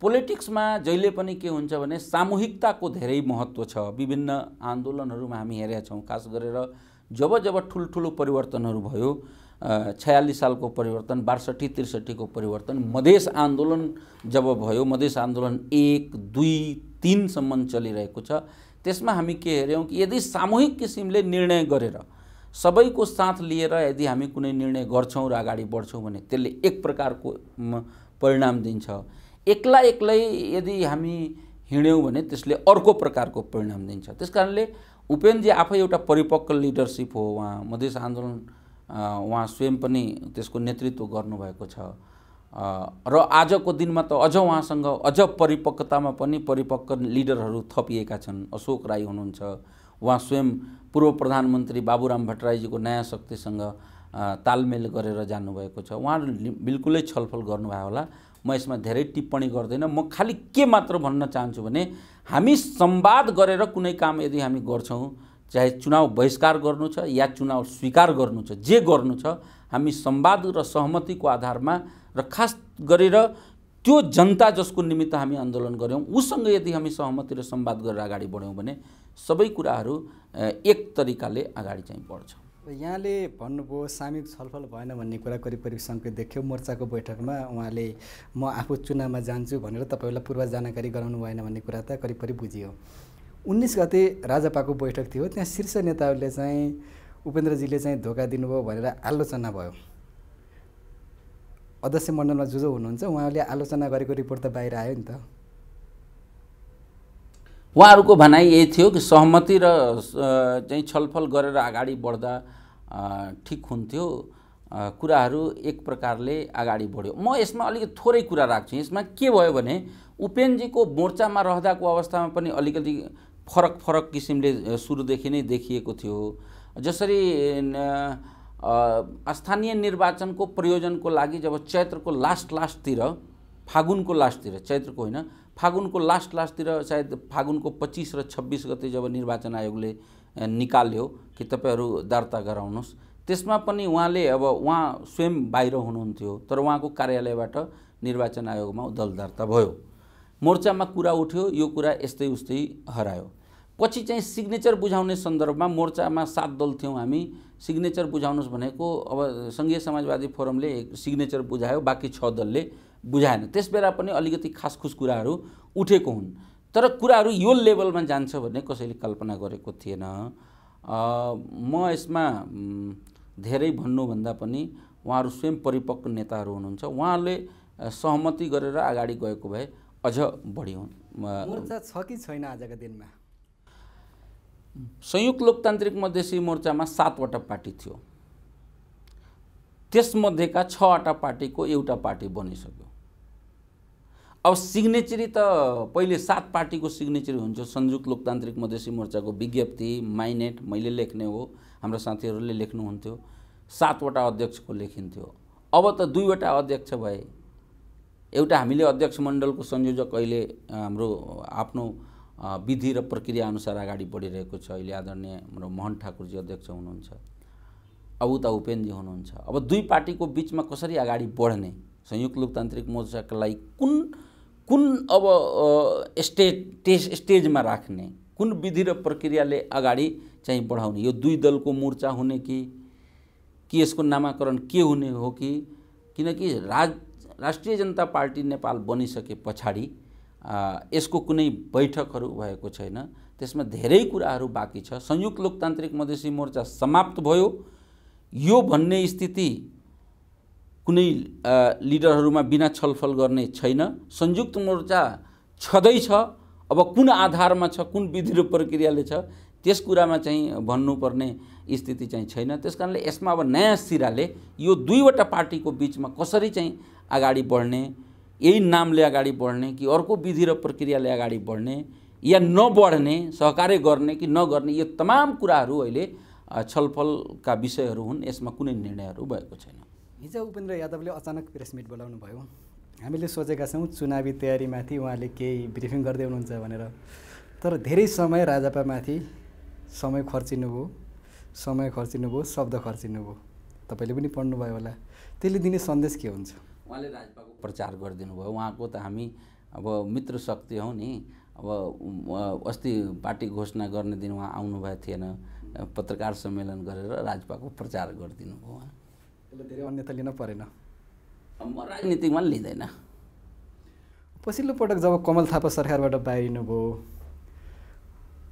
पोलिटिक्समा जहिले पनि के हुन्छ भने सामूहिकताको धेरै महत्त्व छ विभिन्न आन्दोलनहरूमा हामी हेरेका छौँ खास गरेर जब जब ठुल्ठुलो परिवर्तनहरू भयो छयालिस सालको परिवर्तन बासठी त्रिसठीको परिवर्तन मधेस आन्दोलन जब भयो मधेस आन्दोलन एक दुई तिनसम्म चलिरहेको छ त्यसमा हामी के हेऱ्यौँ कि यदि सामूहिक किसिमले निर्णय गरेर सबैको साथ लिएर यदि हामी कुनै निर्णय गर्छौँ र अगाडि बढ्छौँ भने त्यसले एक प्रकारको परिणाम दिन्छ एक्ला एक्लै यदि हामी हिँड्यौँ भने त्यसले अर्को प्रकारको परिणाम दिन्छ त्यस कारणले उपेन्द्रजी आफै एउटा परिपक्व लिडरसिप हो उहाँ मधेस आन्दोलन उहाँ स्वयं पनि त्यसको नेतृत्व गर्नुभएको छ र आजको दिनमा त अझ उहाँसँग अझ परिपक्वतामा पनि परिपक्व लिडरहरू थपिएका छन् अशोक राई हुनुहुन्छ उहाँ स्वयं पूर्व प्रधानमन्त्री बाबुराम भट्टराईजीको नयाँ शक्तिसँग तालमेल गरेर जानुभएको छ उहाँहरू बिल्कुलै छलफल गर्नुभयो होला म यसमा धेरै टिप्पणी गर्दैन म खालि के मात्र भन्न चाहन्छु भने हामी संवाद गरेर कुनै काम यदि हामी गर्छौँ चाहे चुनाव बहिष्कार गर्नु छ या चुनाव स्वीकार गर्नु छ जे गर्नु छ हामी संवाद र सहमतिको आधारमा र खास गरेर त्यो जनता जसको निमित्त हामी आन्दोलन गऱ्यौँ उसँग यदि हामी सहमति र सम्वाद गरेर अगाडि बढ्यौँ भने सबै कुराहरू एक तरिकाले अगाडि चाहिँ बढ्छ यहाँले भन्नुभयो सामूहिक छलफल भएन भन्ने कुरा करिब करिब सङ्केत देख्यो मोर्चाको बैठकमा उहाँले म आफू चुनावमा जान्छु भनेर तपाईँलाई पूर्व जानकारी गराउनु भएन भन्ने कुरा त करिब करिब बुझियो उन्नाइस गते राजापाको बैठक थियो त्यहाँ शीर्ष नेताहरूले चाहिँ उपेन्द्रजीले चाहिँ धोका दिनुभयो भनेर आलोचना भयो अध्यक्ष मण्डलमा जो जो हुनुहुन्छ उहाँले आलोचना गरेको रिपोर्ट त बाहिर आयो नि त उहाँहरूको भनाइ यही थियो कि सहमति र चाहिँ छलफल गरेर अगाडि बढ्दा ठिक हुन्थ्यो कुराहरू एक प्रकारले अगाडि बढ्यो म यसमा अलिकति थोरै कुरा राख्छु यसमा के भयो भने उपेनजीको मोर्चामा रहदाको अवस्थामा पनि अलिकति फरक फरक किसिमले सुरुदेखि नै देखिएको थियो जसरी स्थानीय निर्वाचनको प्रयोजनको लागि जब चैत्रको लास्ट लास्टतिर फागुनको लास्टतिर चैत्रको होइन फागुनको लास्ट लास्टतिर सायद फागुनको पच्चिस र छब्बिस गते जब निर्वाचन आयोगले निकाल्यो कि तपाईँहरू दर्ता गराउनुहोस् त्यसमा पनि उहाँले अब उहाँ स्वयं बाहिर हुनुहुन्थ्यो तर उहाँको कार्यालयबाट निर्वाचन आयोगमा दल दर्ता भयो मोर्चामा कुरा उठ्यो यो कुरा यस्तै उस्तै हरायो पछि चाहिँ सिग्नेचर बुझाउने सन्दर्भमा मोर्चामा सात दल थियौँ हामी सिग्नेचर बुझाउनुहोस् भनेको अब सङ्घीय समाजवादी फोरमले सिग्नेचर बुझायो बाँकी छ दलले बुझाएन त्यसबेला पनि अलिकति खास खासखुस कुराहरू उठेको हुन् तर कुराहरू यो लेभलमा जान्छ भन्ने कसैले कल्पना गरेको थिएन म यसमा धेरै भन्नुभन्दा पनि उहाँहरू स्वयं परिपक्व नेताहरू हुनुहुन्छ उहाँहरूले सहमति गरेर अगाडि गएको भए अझ बढी हुन् मोर्चा छ कि छैन आजको दिनमा संयुक्त लोकतान्त्रिक मधेसी मोर्चामा सातवटा पार्टी थियो त्यसमध्येका छवटा पार्टीको एउटा पार्टी बनिसक्यो अब सिग्नेचरी त पहिले सात पार्टीको सिग्नेचरी हुन्छ संयुक्त लोकतान्त्रिक मधेसी मोर्चाको विज्ञप्ति माइनेट मैले लेख्ने हो हाम्रो साथीहरूले लेख्नुहुन्थ्यो सातवटा अध्यक्षको लेखिन्थ्यो अब त दुईवटा अध्यक्ष भए एउटा हामीले अध्यक्ष मण्डलको संयोजक अहिले हाम्रो आफ्नो विधि र प्रक्रियाअनुसार अगाडि बढिरहेको छ अहिले आदरणीय हाम्रो मोहन ठाकुरजी अध्यक्ष हुनुहुन्छ अब उता उपेन्द्रजी हुनुहुन्छ अब दुई पार्टीको बिचमा कसरी अगाडि बढ्ने संयुक्त लोकतान्त्रिक मोर्चाका लागि कुन कुन अब स्टेज टेस स्टेजमा राख्ने कुन विधि र प्रक्रियाले अगाडि चाहिँ बढाउने यो दुई दलको मोर्चा हुने कि कि यसको नामाकरण के हुने हो कि किनकि राज राष्ट्रिय जनता पार्टी नेपाल बनिसके पछाडि यसको कुनै बैठकहरू भएको छैन त्यसमा धेरै कुराहरू बाँकी छ संयुक्त लोकतान्त्रिक मधेसी मोर्चा समाप्त भयो यो भन्ने स्थिति कुनै लिडरहरूमा बिना छलफल गर्ने छैन संयुक्त मोर्चा छँदैछ अब कुन आधारमा छ कुन विधि र प्रक्रियाले छ त्यस कुरामा चाहिँ भन्नुपर्ने स्थिति चाहिँ छैन त्यस कारणले यसमा अब नयाँ सिराले यो दुईवटा पार्टीको बिचमा कसरी चाहिँ अगाडि बढ्ने यही नामले अगाडि बढ्ने कि अर्को विधि र प्रक्रियाले अगाडि बढ्ने या नबढ्ने सहकार्य गर्ने कि नगर्ने यो तमाम कुराहरू अहिले छलफलका विषयहरू हुन् यसमा कुनै निर्णयहरू भएको छैन हिजो उपेन्द्र यादवले अचानक प्रेस मिट बोलाउनु भयो हामीले सोचेका छौँ चुनावी तयारीमाथि उहाँले केही ब्रिफिङ गर्दै हुनुहुन्छ भनेर तर धेरै समय राजापामाथि समय खर्चिनु खर्चिनुभयो समय खर्चिनु खर्चिनुभयो शब्द खर्चिनुभयो तपाईँले पनि पढ्नुभयो होला त्यसले दिने सन्देश के हुन्छ उहाँले राजपाको प्रचार गरिदिनु भयो उहाँको त हामी अब मित्र शक्ति हौ नि अब अस्ति पार्टी घोषणा गर्ने दिन उहाँ आउनुभएको थिएन पत्रकार सम्मेलन गरेर राजपाको प्रचार गरिदिनु भयो उहाँ धेरै अन्यथा लिन परेन म राजनीतिमा लिँदैन पछिल्लो पटक जब कमल थापा सरकारबाट बाहिरिनुभयो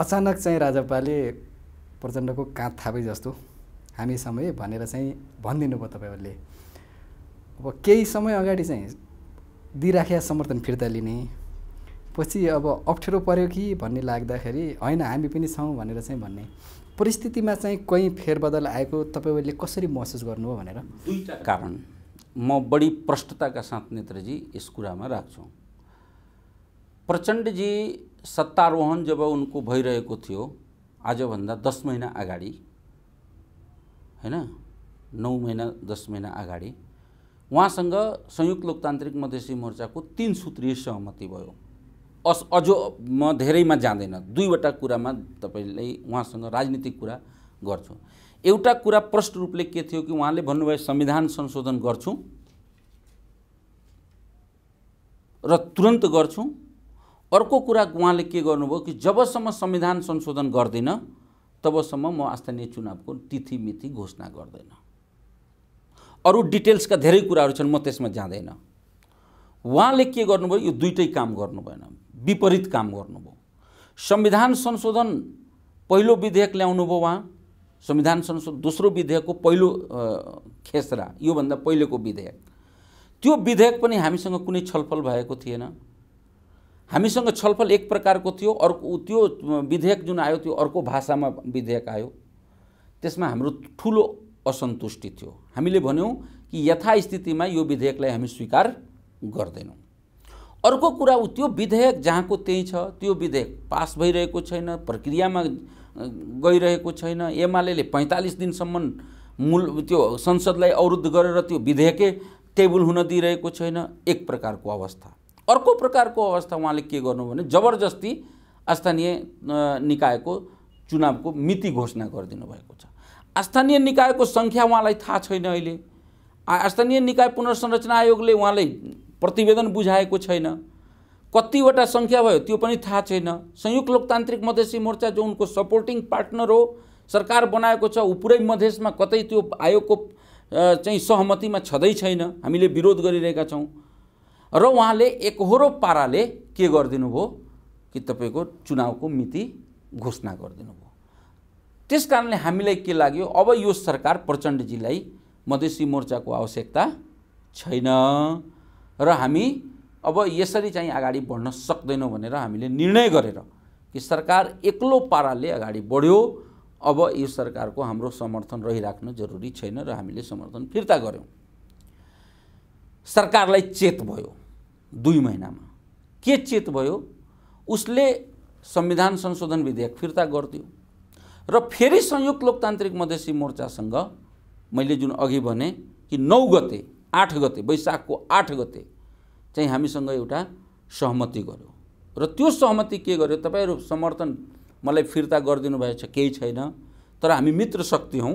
अचानक चाहिँ राजापाले प्रचण्डको काँध थापे जस्तो हामी समय भनेर चाहिँ भनिदिनु भयो तपाईँहरूले अब केही समय अगाडि चाहिँ दिइराखे समर्थन फिर्ता लिने पछि अब अप्ठ्यारो पऱ्यो कि भन्ने लाग्दाखेरि होइन हामी पनि छौँ भनेर चाहिँ भन्ने परिस्थितिमा चाहिँ कहीँ फेरबदल आएको तपाईँहरूले कसरी महसुस गर्नु हो भनेर दुईवटा कारण म बढी प्रष्टताका साथ नेत्रजी यस कुरामा राख्छु प्रचण्डजी सत्तारोहण जब उनको भइरहेको थियो आजभन्दा दस महिना अगाडि होइन नौ महिना दस महिना अगाडि उहाँसँग संयुक्त लोकतान्त्रिक मधेसी मोर्चाको तिन सूत्रीय सहमति भयो अस अझ म धेरैमा जाँदैन दुईवटा कुरामा तपाईँले उहाँसँग राजनीतिक कुरा गर्छु एउटा कुरा प्रष्ट रूपले के थियो कि उहाँले भन्नुभयो संविधान संशोधन गर्छु र तुरन्त गर्छौँ अर्को कुरा उहाँले के गर्नुभयो कि जबसम्म संविधान संशोधन गर्दिनँ तबसम्म म स्थानीय चुनावको तिथि मिति घोषणा गर्दैन अरू डिटेल्सका धेरै कुराहरू छन् म त्यसमा जाँदैन उहाँले के गर्नुभयो यो दुइटै काम गर्नु भएन विपरीत काम गर्नुभयो संविधान संशोधन पहिलो विधेयक ल्याउनुभयो उहाँ संविधान संशोधन दोस्रो विधेयकको पहिलो खेसरा योभन्दा पहिलेको विधेयक त्यो विधेयक पनि हामीसँग कुनै छलफल भएको थिएन हामीसँग छलफल एक प्रकारको थियो अर्को त्यो विधेयक जुन आयो त्यो अर्को भाषामा विधेयक आयो त्यसमा हाम्रो ठुलो असन्तुष्टि थियो हामीले भन्यौँ कि यथास्थितिमा यो विधेयकलाई हामी स्वीकार गर्दैनौँ अर्को कुरा ऊ त्यो विधेयक जहाँको त्यही छ त्यो विधेयक पास भइरहेको छैन प्रक्रियामा गइरहेको छैन एमाले पैँतालिस दिनसम्म मूल त्यो संसदलाई अवरुद्ध गरेर त्यो विधेयकै टेबल हुन दिइरहेको छैन एक प्रकारको अवस्था अर्को प्रकारको अवस्था उहाँले के गर्नु भने जबरजस्ती स्थानीय निकायको चुनावको मिति घोषणा गरिदिनु भएको छ स्थानीय निकायको सङ्ख्या उहाँलाई थाहा छैन अहिले स्थानीय निकाय पुनर्संरचना आयोगले उहाँलाई प्रतिवेदन बुझाएको छैन कतिवटा सङ्ख्या भयो त्यो पनि थाहा छैन संयुक्त लोकतान्त्रिक मधेसी मोर्चा जो उनको सपोर्टिङ पार्टनर हो सरकार बनाएको छ ऊ पुरै मधेसमा कतै त्यो आयोगको चाहिँ सहमतिमा छँदै छैन हामीले विरोध गरिरहेका छौँ र उहाँले एकहोरो पाराले के गरिदिनु भयो कि तपाईँको चुनावको मिति घोषणा गरिदिनु भयो त्यस कारणले हामीलाई के लाग्यो अब यो सरकार प्रचण्डजीलाई मधेसी मोर्चाको आवश्यकता छैन र हामी अब यसरी चाहिँ अगाडि बढ्न सक्दैनौँ भनेर हामीले निर्णय गरेर कि सरकार एक्लो पाराले अगाडि बढ्यो अब यो सरकारको हाम्रो समर्थन रहिराख्न जरुरी छैन र हामीले समर्थन फिर्ता गऱ्यौँ सरकारलाई चेत भयो दुई महिनामा के चेत भयो उसले संविधान संशोधन विधेयक फिर्ता गरिदियो र फेरि संयुक्त लोकतान्त्रिक मधेसी मोर्चासँग मैले जुन अघि भने कि नौ गते आठ गते वैशाखको आठ गते चाहिँ हामीसँग एउटा सहमति गर्यो र त्यो सहमति के गर्यो तपाईँहरू समर्थन मलाई फिर्ता गरिदिनु भएछ केही छैन तर हामी मित्र शक्ति हौँ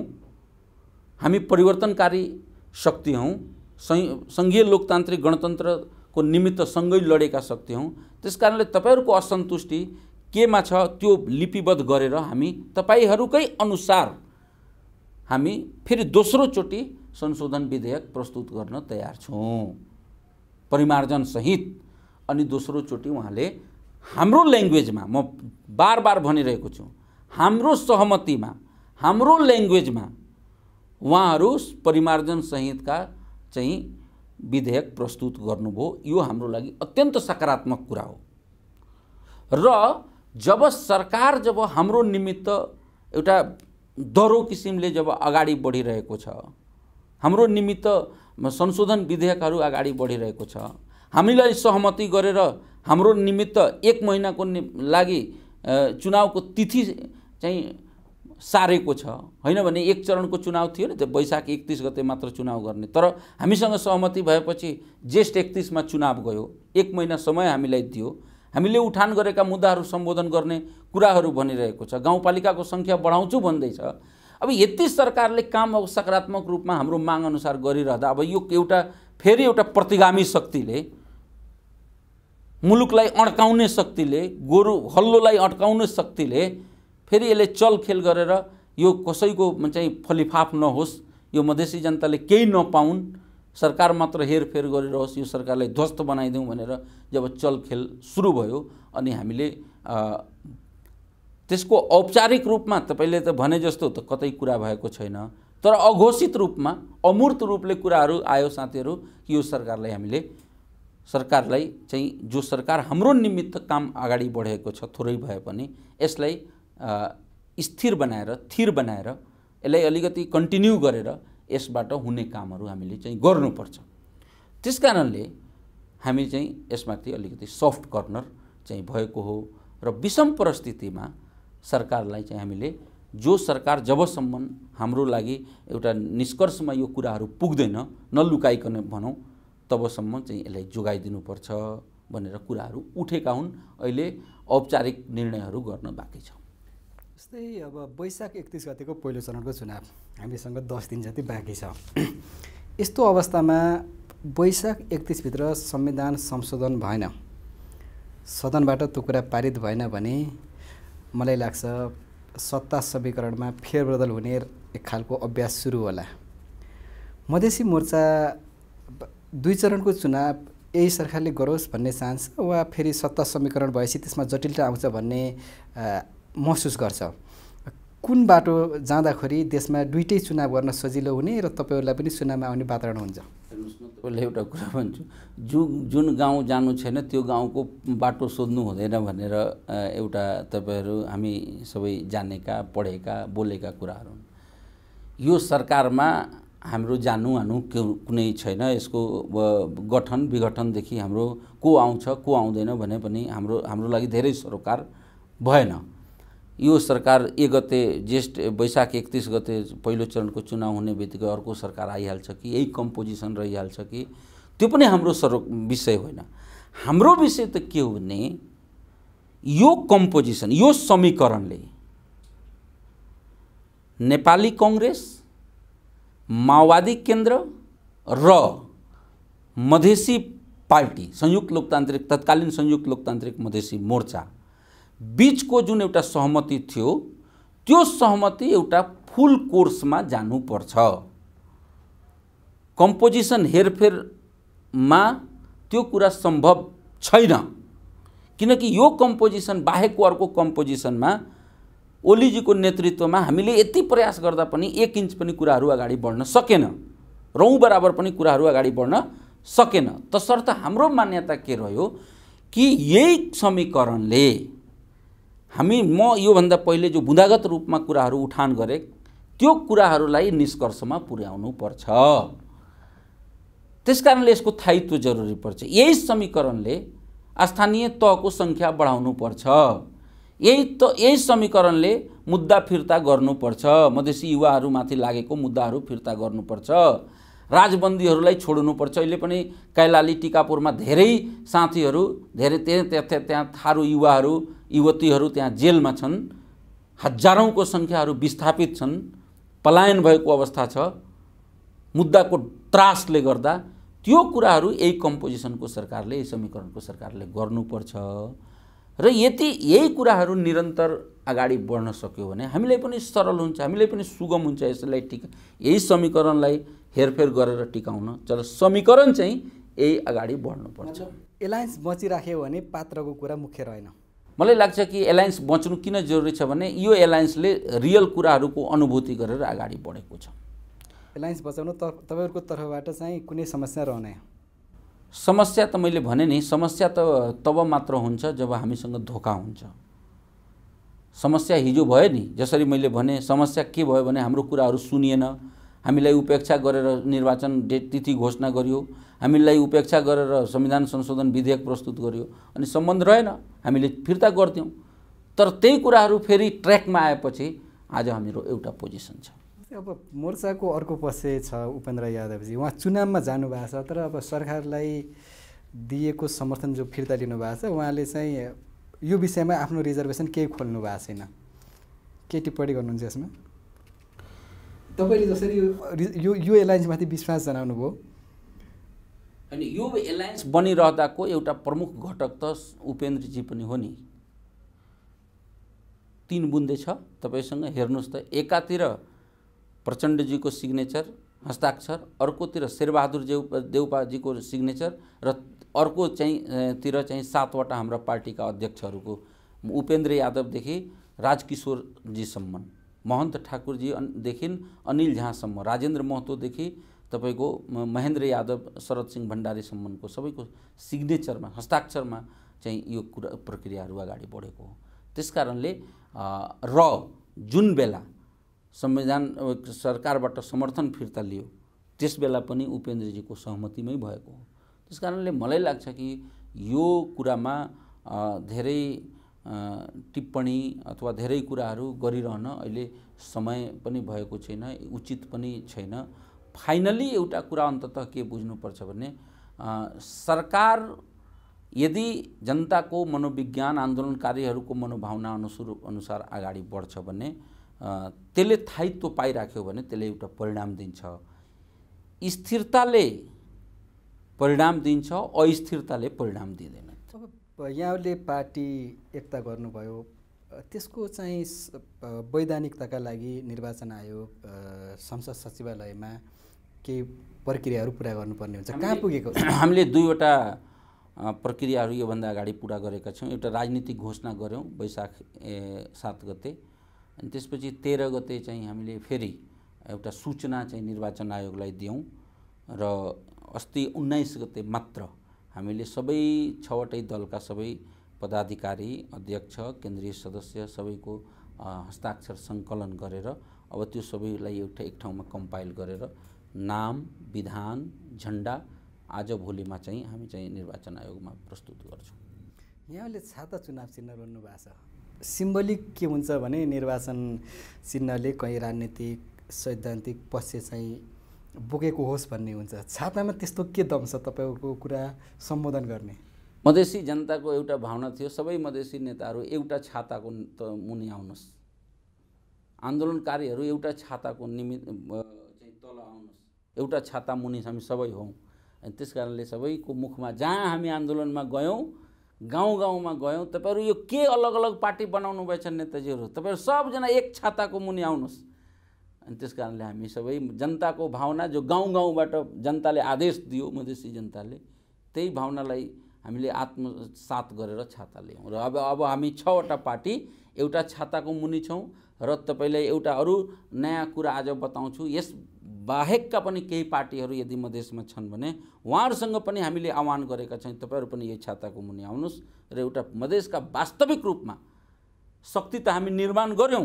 हामी परिवर्तनकारी शक्ति हौँ सङ्घीय लोकतान्त्रिक गणतन्त्र को निमित्त सँगै लडेका शक्ति त्यस कारणले तपाईँहरूको असन्तुष्टि केमा छ त्यो लिपिबद्ध गरेर हामी तपाईँहरूकै अनुसार हामी फेरि दोस्रोचोटि संशोधन विधेयक प्रस्तुत गर्न तयार छौँ परिमार्जनसहित अनि दोस्रोचोटि उहाँले हाम्रो ल्याङ्ग्वेजमा म बार बार भनिरहेको छु हाम्रो सहमतिमा हाम्रो ल्याङ्ग्वेजमा उहाँहरू परिमार्जन सहितका चाहिँ विधेयक प्रस्तुत गर्नुभयो यो हाम्रो लागि अत्यन्त सकारात्मक कुरा हो र जब सरकार जब हाम्रो निमित्त एउटा दह्रो किसिमले जब अगाडि बढिरहेको छ हाम्रो निमित्त संशोधन विधेयकहरू अगाडि बढिरहेको छ हामीलाई सहमति गरेर हाम्रो निमित्त एक महिनाको नि लागि चुनावको तिथि चाहिँ सारेको छ होइन भने एक चरणको चुनाव थियो नि त्यो वैशाख एकतिस गते मात्र चुनाव गर्ने तर हामीसँग सहमति भएपछि ज्येष्ठ एकतिसमा चुनाव गयो एक महिना समय हामीलाई दियो हामीले उठान गरेका मुद्दाहरू सम्बोधन गर्ने कुराहरू भनिरहेको छ गाउँपालिकाको सङ्ख्या बढाउँछु भन्दैछ अब यति सरकारले काम अब सकारात्मक रूपमा हाम्रो माग अनुसार गरिरहँदा अब यो एउटा फेरि एउटा प्रतिगामी शक्तिले मुलुकलाई अड्काउने शक्तिले गोरु हल्लोलाई अड्काउने शक्तिले फेरि यसले चलखेल गरेर यो कसैको चाहिँ फलिफाफ नहोस् यो मधेसी जनताले केही नपाउन् सरकार मात्र हेरफेर गरिरहोस् यो सरकारलाई ध्वस्त बनाइदिउँ भनेर जब चलखेल सुरु भयो अनि हामीले त्यसको औपचारिक रूपमा तपाईँले त भने जस्तो त कतै कुरा भएको छैन तर अघोषित रूपमा अमूर्त रूपले कुराहरू आयो साथीहरू कि यो सरकारलाई हामीले सरकारलाई चाहिँ जो सरकार हाम्रो निमित्त काम अगाडि बढेको छ थोरै भए पनि यसलाई स्थिर बनाएर थिर बनाएर यसलाई अलिकति कन्टिन्यू गरेर यसबाट हुने कामहरू हामीले चाहिँ गर्नुपर्छ त्यस कारणले हामी चाहिँ यसमाथि अलिकति सफ्ट कर्नर चाहिँ भएको हो र विषम परिस्थितिमा सरकारलाई चाहिँ हामीले जो सरकार जबसम्म हाम्रो लागि एउटा निष्कर्षमा यो कुराहरू पुग्दैन नलुकाइकन भनौँ तबसम्म चाहिँ यसलाई जोगाइदिनुपर्छ भनेर कुराहरू उठेका हुन् अहिले औपचारिक निर्णयहरू गर्न बाँकी छ जस्तै अब वैशाख एकतिस गतिको पहिलो चरणको चुनाव हामीसँग दस दिन जति बाँकी छ यस्तो अवस्थामा वैशाख एकतिसभित्र संविधान संशोधन भएन सदनबाट त्यो कुरा पारित भएन भने मलाई लाग्छ सत्ता समीकरणमा फेरबदल हुने एक खालको अभ्यास सुरु होला मधेसी मोर्चा दुई चरणको चुनाव यही सरकारले गरोस् भन्ने चाहन्छ वा फेरि सत्ता समीकरण भएपछि त्यसमा जटिलता आउँछ भन्ने महसुस गर्छ कुन बाटो जाँदाखेरि देशमा दुइटै चुनाव गर्न सजिलो हुने र तपाईँहरूलाई पनि चुनावमा आउने वातावरण हुन्छ तपाईँलाई एउटा कुरा भन्छु जुन जुन गाउँ जानु छैन त्यो गाउँको बाटो सोध्नु हुँदैन भनेर एउटा तपाईँहरू हामी सबै जानेका पढेका बोलेका कुराहरू यो सरकारमा हाम्रो जानु हानु कुनै छैन यसको गठन विघटनदेखि हाम्रो को आउँछ को आउँदैन भने पनि हाम्रो हाम्रो लागि धेरै सरोकार भएन यो सरकार एक गते ज्येष्ठ वैशाख एकतिस गते पहिलो चरणको चुनाव हुने बित्तिकै अर्को सरकार आइहाल्छ कि यही कम्पोजिसन रहिहाल्छ कि त्यो पनि हाम्रो सर विषय होइन हाम्रो विषय त के हो भने यो कम्पोजिसन यो समीकरणले नेपाली कङ्ग्रेस माओवादी केन्द्र र मधेसी पार्टी संयुक्त लोकतान्त्रिक तत्कालीन संयुक्त लोकतान्त्रिक मधेसी मोर्चा बिचको जुन एउटा सहमति थियो त्यो सहमति एउटा फुल कोर्समा जानुपर्छ कम्पोजिसन हेरफेरमा त्यो कुरा सम्भव छैन किनकि यो कम्पोजिसन बाहेक अर्को कम्पोजिसनमा ओलीजीको नेतृत्वमा हामीले यति प्रयास गर्दा पनि एक इन्च पनि कुराहरू अगाडि बढ्न सकेन रौँ बराबर पनि कुराहरू अगाडि बढ्न सकेन तसर्थ हाम्रो मान्यता के रह्यो कि यही समीकरणले हामी म योभन्दा पहिले जो बुँदागत रूपमा कुराहरू उठान गरेँ त्यो कुराहरूलाई निष्कर्षमा पुर्याउनु पर्छ त्यस कारणले यसको थायित्व जरुरी पर्छ यही समीकरणले स्थानीय तहको सङ्ख्या बढाउनु पर्छ यही त यही समीकरणले मुद्दा फिर्ता गर्नुपर्छ मधेसी युवाहरूमाथि लागेको मुद्दाहरू फिर्ता गर्नुपर्छ राजबन्दीहरूलाई छोड्नुपर्छ अहिले पनि कैलाली टिकापुरमा धेरै साथीहरू धेरै त्यहाँ त्यहाँ थारू युवाहरू युवतीहरू त्यहाँ जेलमा छन् हजारौँको सङ्ख्याहरू विस्थापित छन् पलायन भएको अवस्था छ मुद्दाको त्रासले गर्दा त्यो कुराहरू यही कम्पोजिसनको सरकारले यही समीकरणको सरकारले गर्नुपर्छ र यति यही कुराहरू निरन्तर अगाडि बढ्न सक्यो भने हामीलाई पनि सरल हुन्छ हामीलाई पनि सुगम हुन्छ यसलाई टिका यही समीकरणलाई हेरफेर गरेर टिकाउन तर समीकरण चाहिँ यही अगाडि बढ्नुपर्छ एलायन्स बचिराख्यो भने पात्रको कुरा मुख्य रहेन मलाई लाग्छ कि एलायन्स बच्नु किन जरुरी छ भने यो एलायन्सले रियल कुराहरूको अनुभूति गरेर अगाडि बढेको छ एलायन्स बचाउनु त तपाईँहरूको तर्फबाट चाहिँ कुनै समस्या रहने समस्या त मैले भने नि समस्या त तब मात्र हुन्छ जब हामीसँग धोका हुन्छ समस्या हिजो भयो नि जसरी मैले भने समस्या के भयो भने हाम्रो कुराहरू सुनिएन हामीलाई उपेक्षा गरेर निर्वाचन डेट तिथि घोषणा गरियो हामीलाई उपेक्षा गरेर संविधान संशोधन विधेयक प्रस्तुत गरियो अनि सम्बन्ध रहेन हामीले फिर्ता गर्थ्यौँ तर त्यही कुराहरू फेरि ट्र्याकमा आएपछि आज हाम्रो एउटा पोजिसन छ अब मोर्चाको अर्को पक्ष छ उपेन्द्र यादवजी उहाँ चुनावमा जानुभएको छ तर अब सरकारलाई दिएको समर्थन जो फिर्ता लिनुभएको छ उहाँले चाहिँ यो विषयमा आफ्नो रिजर्भेसन केही खोल्नु भएको छैन के टिप्पणी गर्नुहुन्छ यसमा तपाईँले जसरी यो यो एलायन्समाथि विश्वास जनाउनु भयो अनि यो एलायन्स बनिरहँदाको एउटा प्रमुख घटक त उपेन्द्रजी पनि हो नि तिन बुन्दे छ तपाईँसँग हेर्नुहोस् त एकातिर प्रचण्डजीको सिग्नेचर हस्ताक्षर अर्कोतिर शेरबहादुर देउ देउपाजीको सिग्नेचर र अर्को चाहिँ तिर चाहिँ सातवटा हाम्रो पार्टीका अध्यक्षहरूको उपेन्द्र यादवदेखि राजकिशोरजीसम्म महन्त ठाकुरजीदेखि अनिल झासम्म राजेन्द्र महतोदेखि तपाईँको महेन्द्र यादव शरद सिंह भण्डारीसम्मको सबैको सिग्नेचरमा हस्ताक्षरमा चाहिँ यो कुरा प्रक्रियाहरू अगाडि बढेको हो त्यस कारणले र जुन बेला संविधान सरकारबाट समर्थन फिर्ता लियो त्यस बेला पनि उपेन्द्रजीको सहमतिमै भएको हो त्यस कारणले मलाई लाग्छ कि यो कुरामा धेरै टिप्पणी अथवा धेरै कुराहरू गरिरहन अहिले समय पनि भएको छैन उचित पनि छैन फाइनली एउटा कुरा अन्तत के बुझ्नुपर्छ भने सरकार यदि जनताको मनोविज्ञान आन्दोलनकारीहरूको मनोभावना अनुसार अनुसार अगाडि बढ्छ भने त्यसले थायित्व पाइराख्यो भने त्यसले एउटा परिणाम दिन्छ स्थिरताले परिणाम दिन्छ अस्थिरताले परिणाम दिँदैन यहाँले पार्टी एकता गर्नुभयो त्यसको चाहिँ वैधानिकताका लागि निर्वाचन आयोग संसद सचिवालयमा केही प्रक्रियाहरू पुरा गर्नुपर्ने हुन्छ कहाँ पुगेको हामीले दुईवटा प्रक्रियाहरू योभन्दा अगाडि पुरा गरेका छौँ एउटा राजनीतिक घोषणा गऱ्यौँ वैशाख सात गते अनि त्यसपछि तेह्र गते चाहिँ हामीले फेरि एउटा सूचना चाहिँ निर्वाचन आयोगलाई दियौँ र अस्ति उन्नाइस गते मात्र हामीले सबै छवटै दलका सबै पदाधिकारी अध्यक्ष केन्द्रीय सदस्य सबैको हस्ताक्षर सङ्कलन गरेर अब त्यो सबैलाई एउटा एक ठाउँमा कम्पाइल गरेर नाम विधान झन्डा आज भोलिमा चाहिँ हामी चाहिँ निर्वाचन आयोगमा प्रस्तुत गर्छौँ यहाँले छाता चुनाव चिन्ह रोज्नु भएको छ सिम्बलिक के हुन्छ भने निर्वाचन चिन्हले कहीँ राजनीतिक सैद्धान्तिक पक्ष चाहिँ बोकेको होस् भन्ने हुन्छ छातामा त्यस्तो के दम छ तपाईँको कुरा सम्बोधन गर्ने मधेसी जनताको एउटा भावना थियो सबै मधेसी नेताहरू एउटा छाताको त मुनि आउनुहोस् आन्दोलनकारीहरू एउटा छाताको निमित्त चाहिँ तल आउनुहोस् एउटा छाता मुनि हामी सबै हौँ अनि त्यस कारणले सबैको मुखमा जहाँ हामी आन्दोलनमा गयौँ गाउँ गाउँमा गयौँ तपाईँहरू यो के अलग अलग पार्टी बनाउनु भएछ नेताजीहरू तपाईँहरू सबजना एक छाताको मुनि आउनुहोस् अनि त्यस कारणले हामी सबै जनताको भावना जो गाउँ गाउँबाट जनताले आदेश दियो मधेसी जनताले त्यही भावनालाई हामीले आत्मसात गरेर छाता ल्यायौँ र अब अब हामी छवटा पार्टी एउटा छाताको मुनि छौँ र तपाईँलाई एउटा अरू नयाँ कुरा आज बताउँछु यस बाहेकका पनि केही पार्टीहरू यदि मधेसमा छन् भने उहाँहरूसँग पनि हामीले आह्वान गरेका छौँ तपाईँहरू पनि यही छाताको मुनि आउनुहोस् र एउटा मधेसका वास्तविक रूपमा शक्ति त हामी निर्माण गऱ्यौँ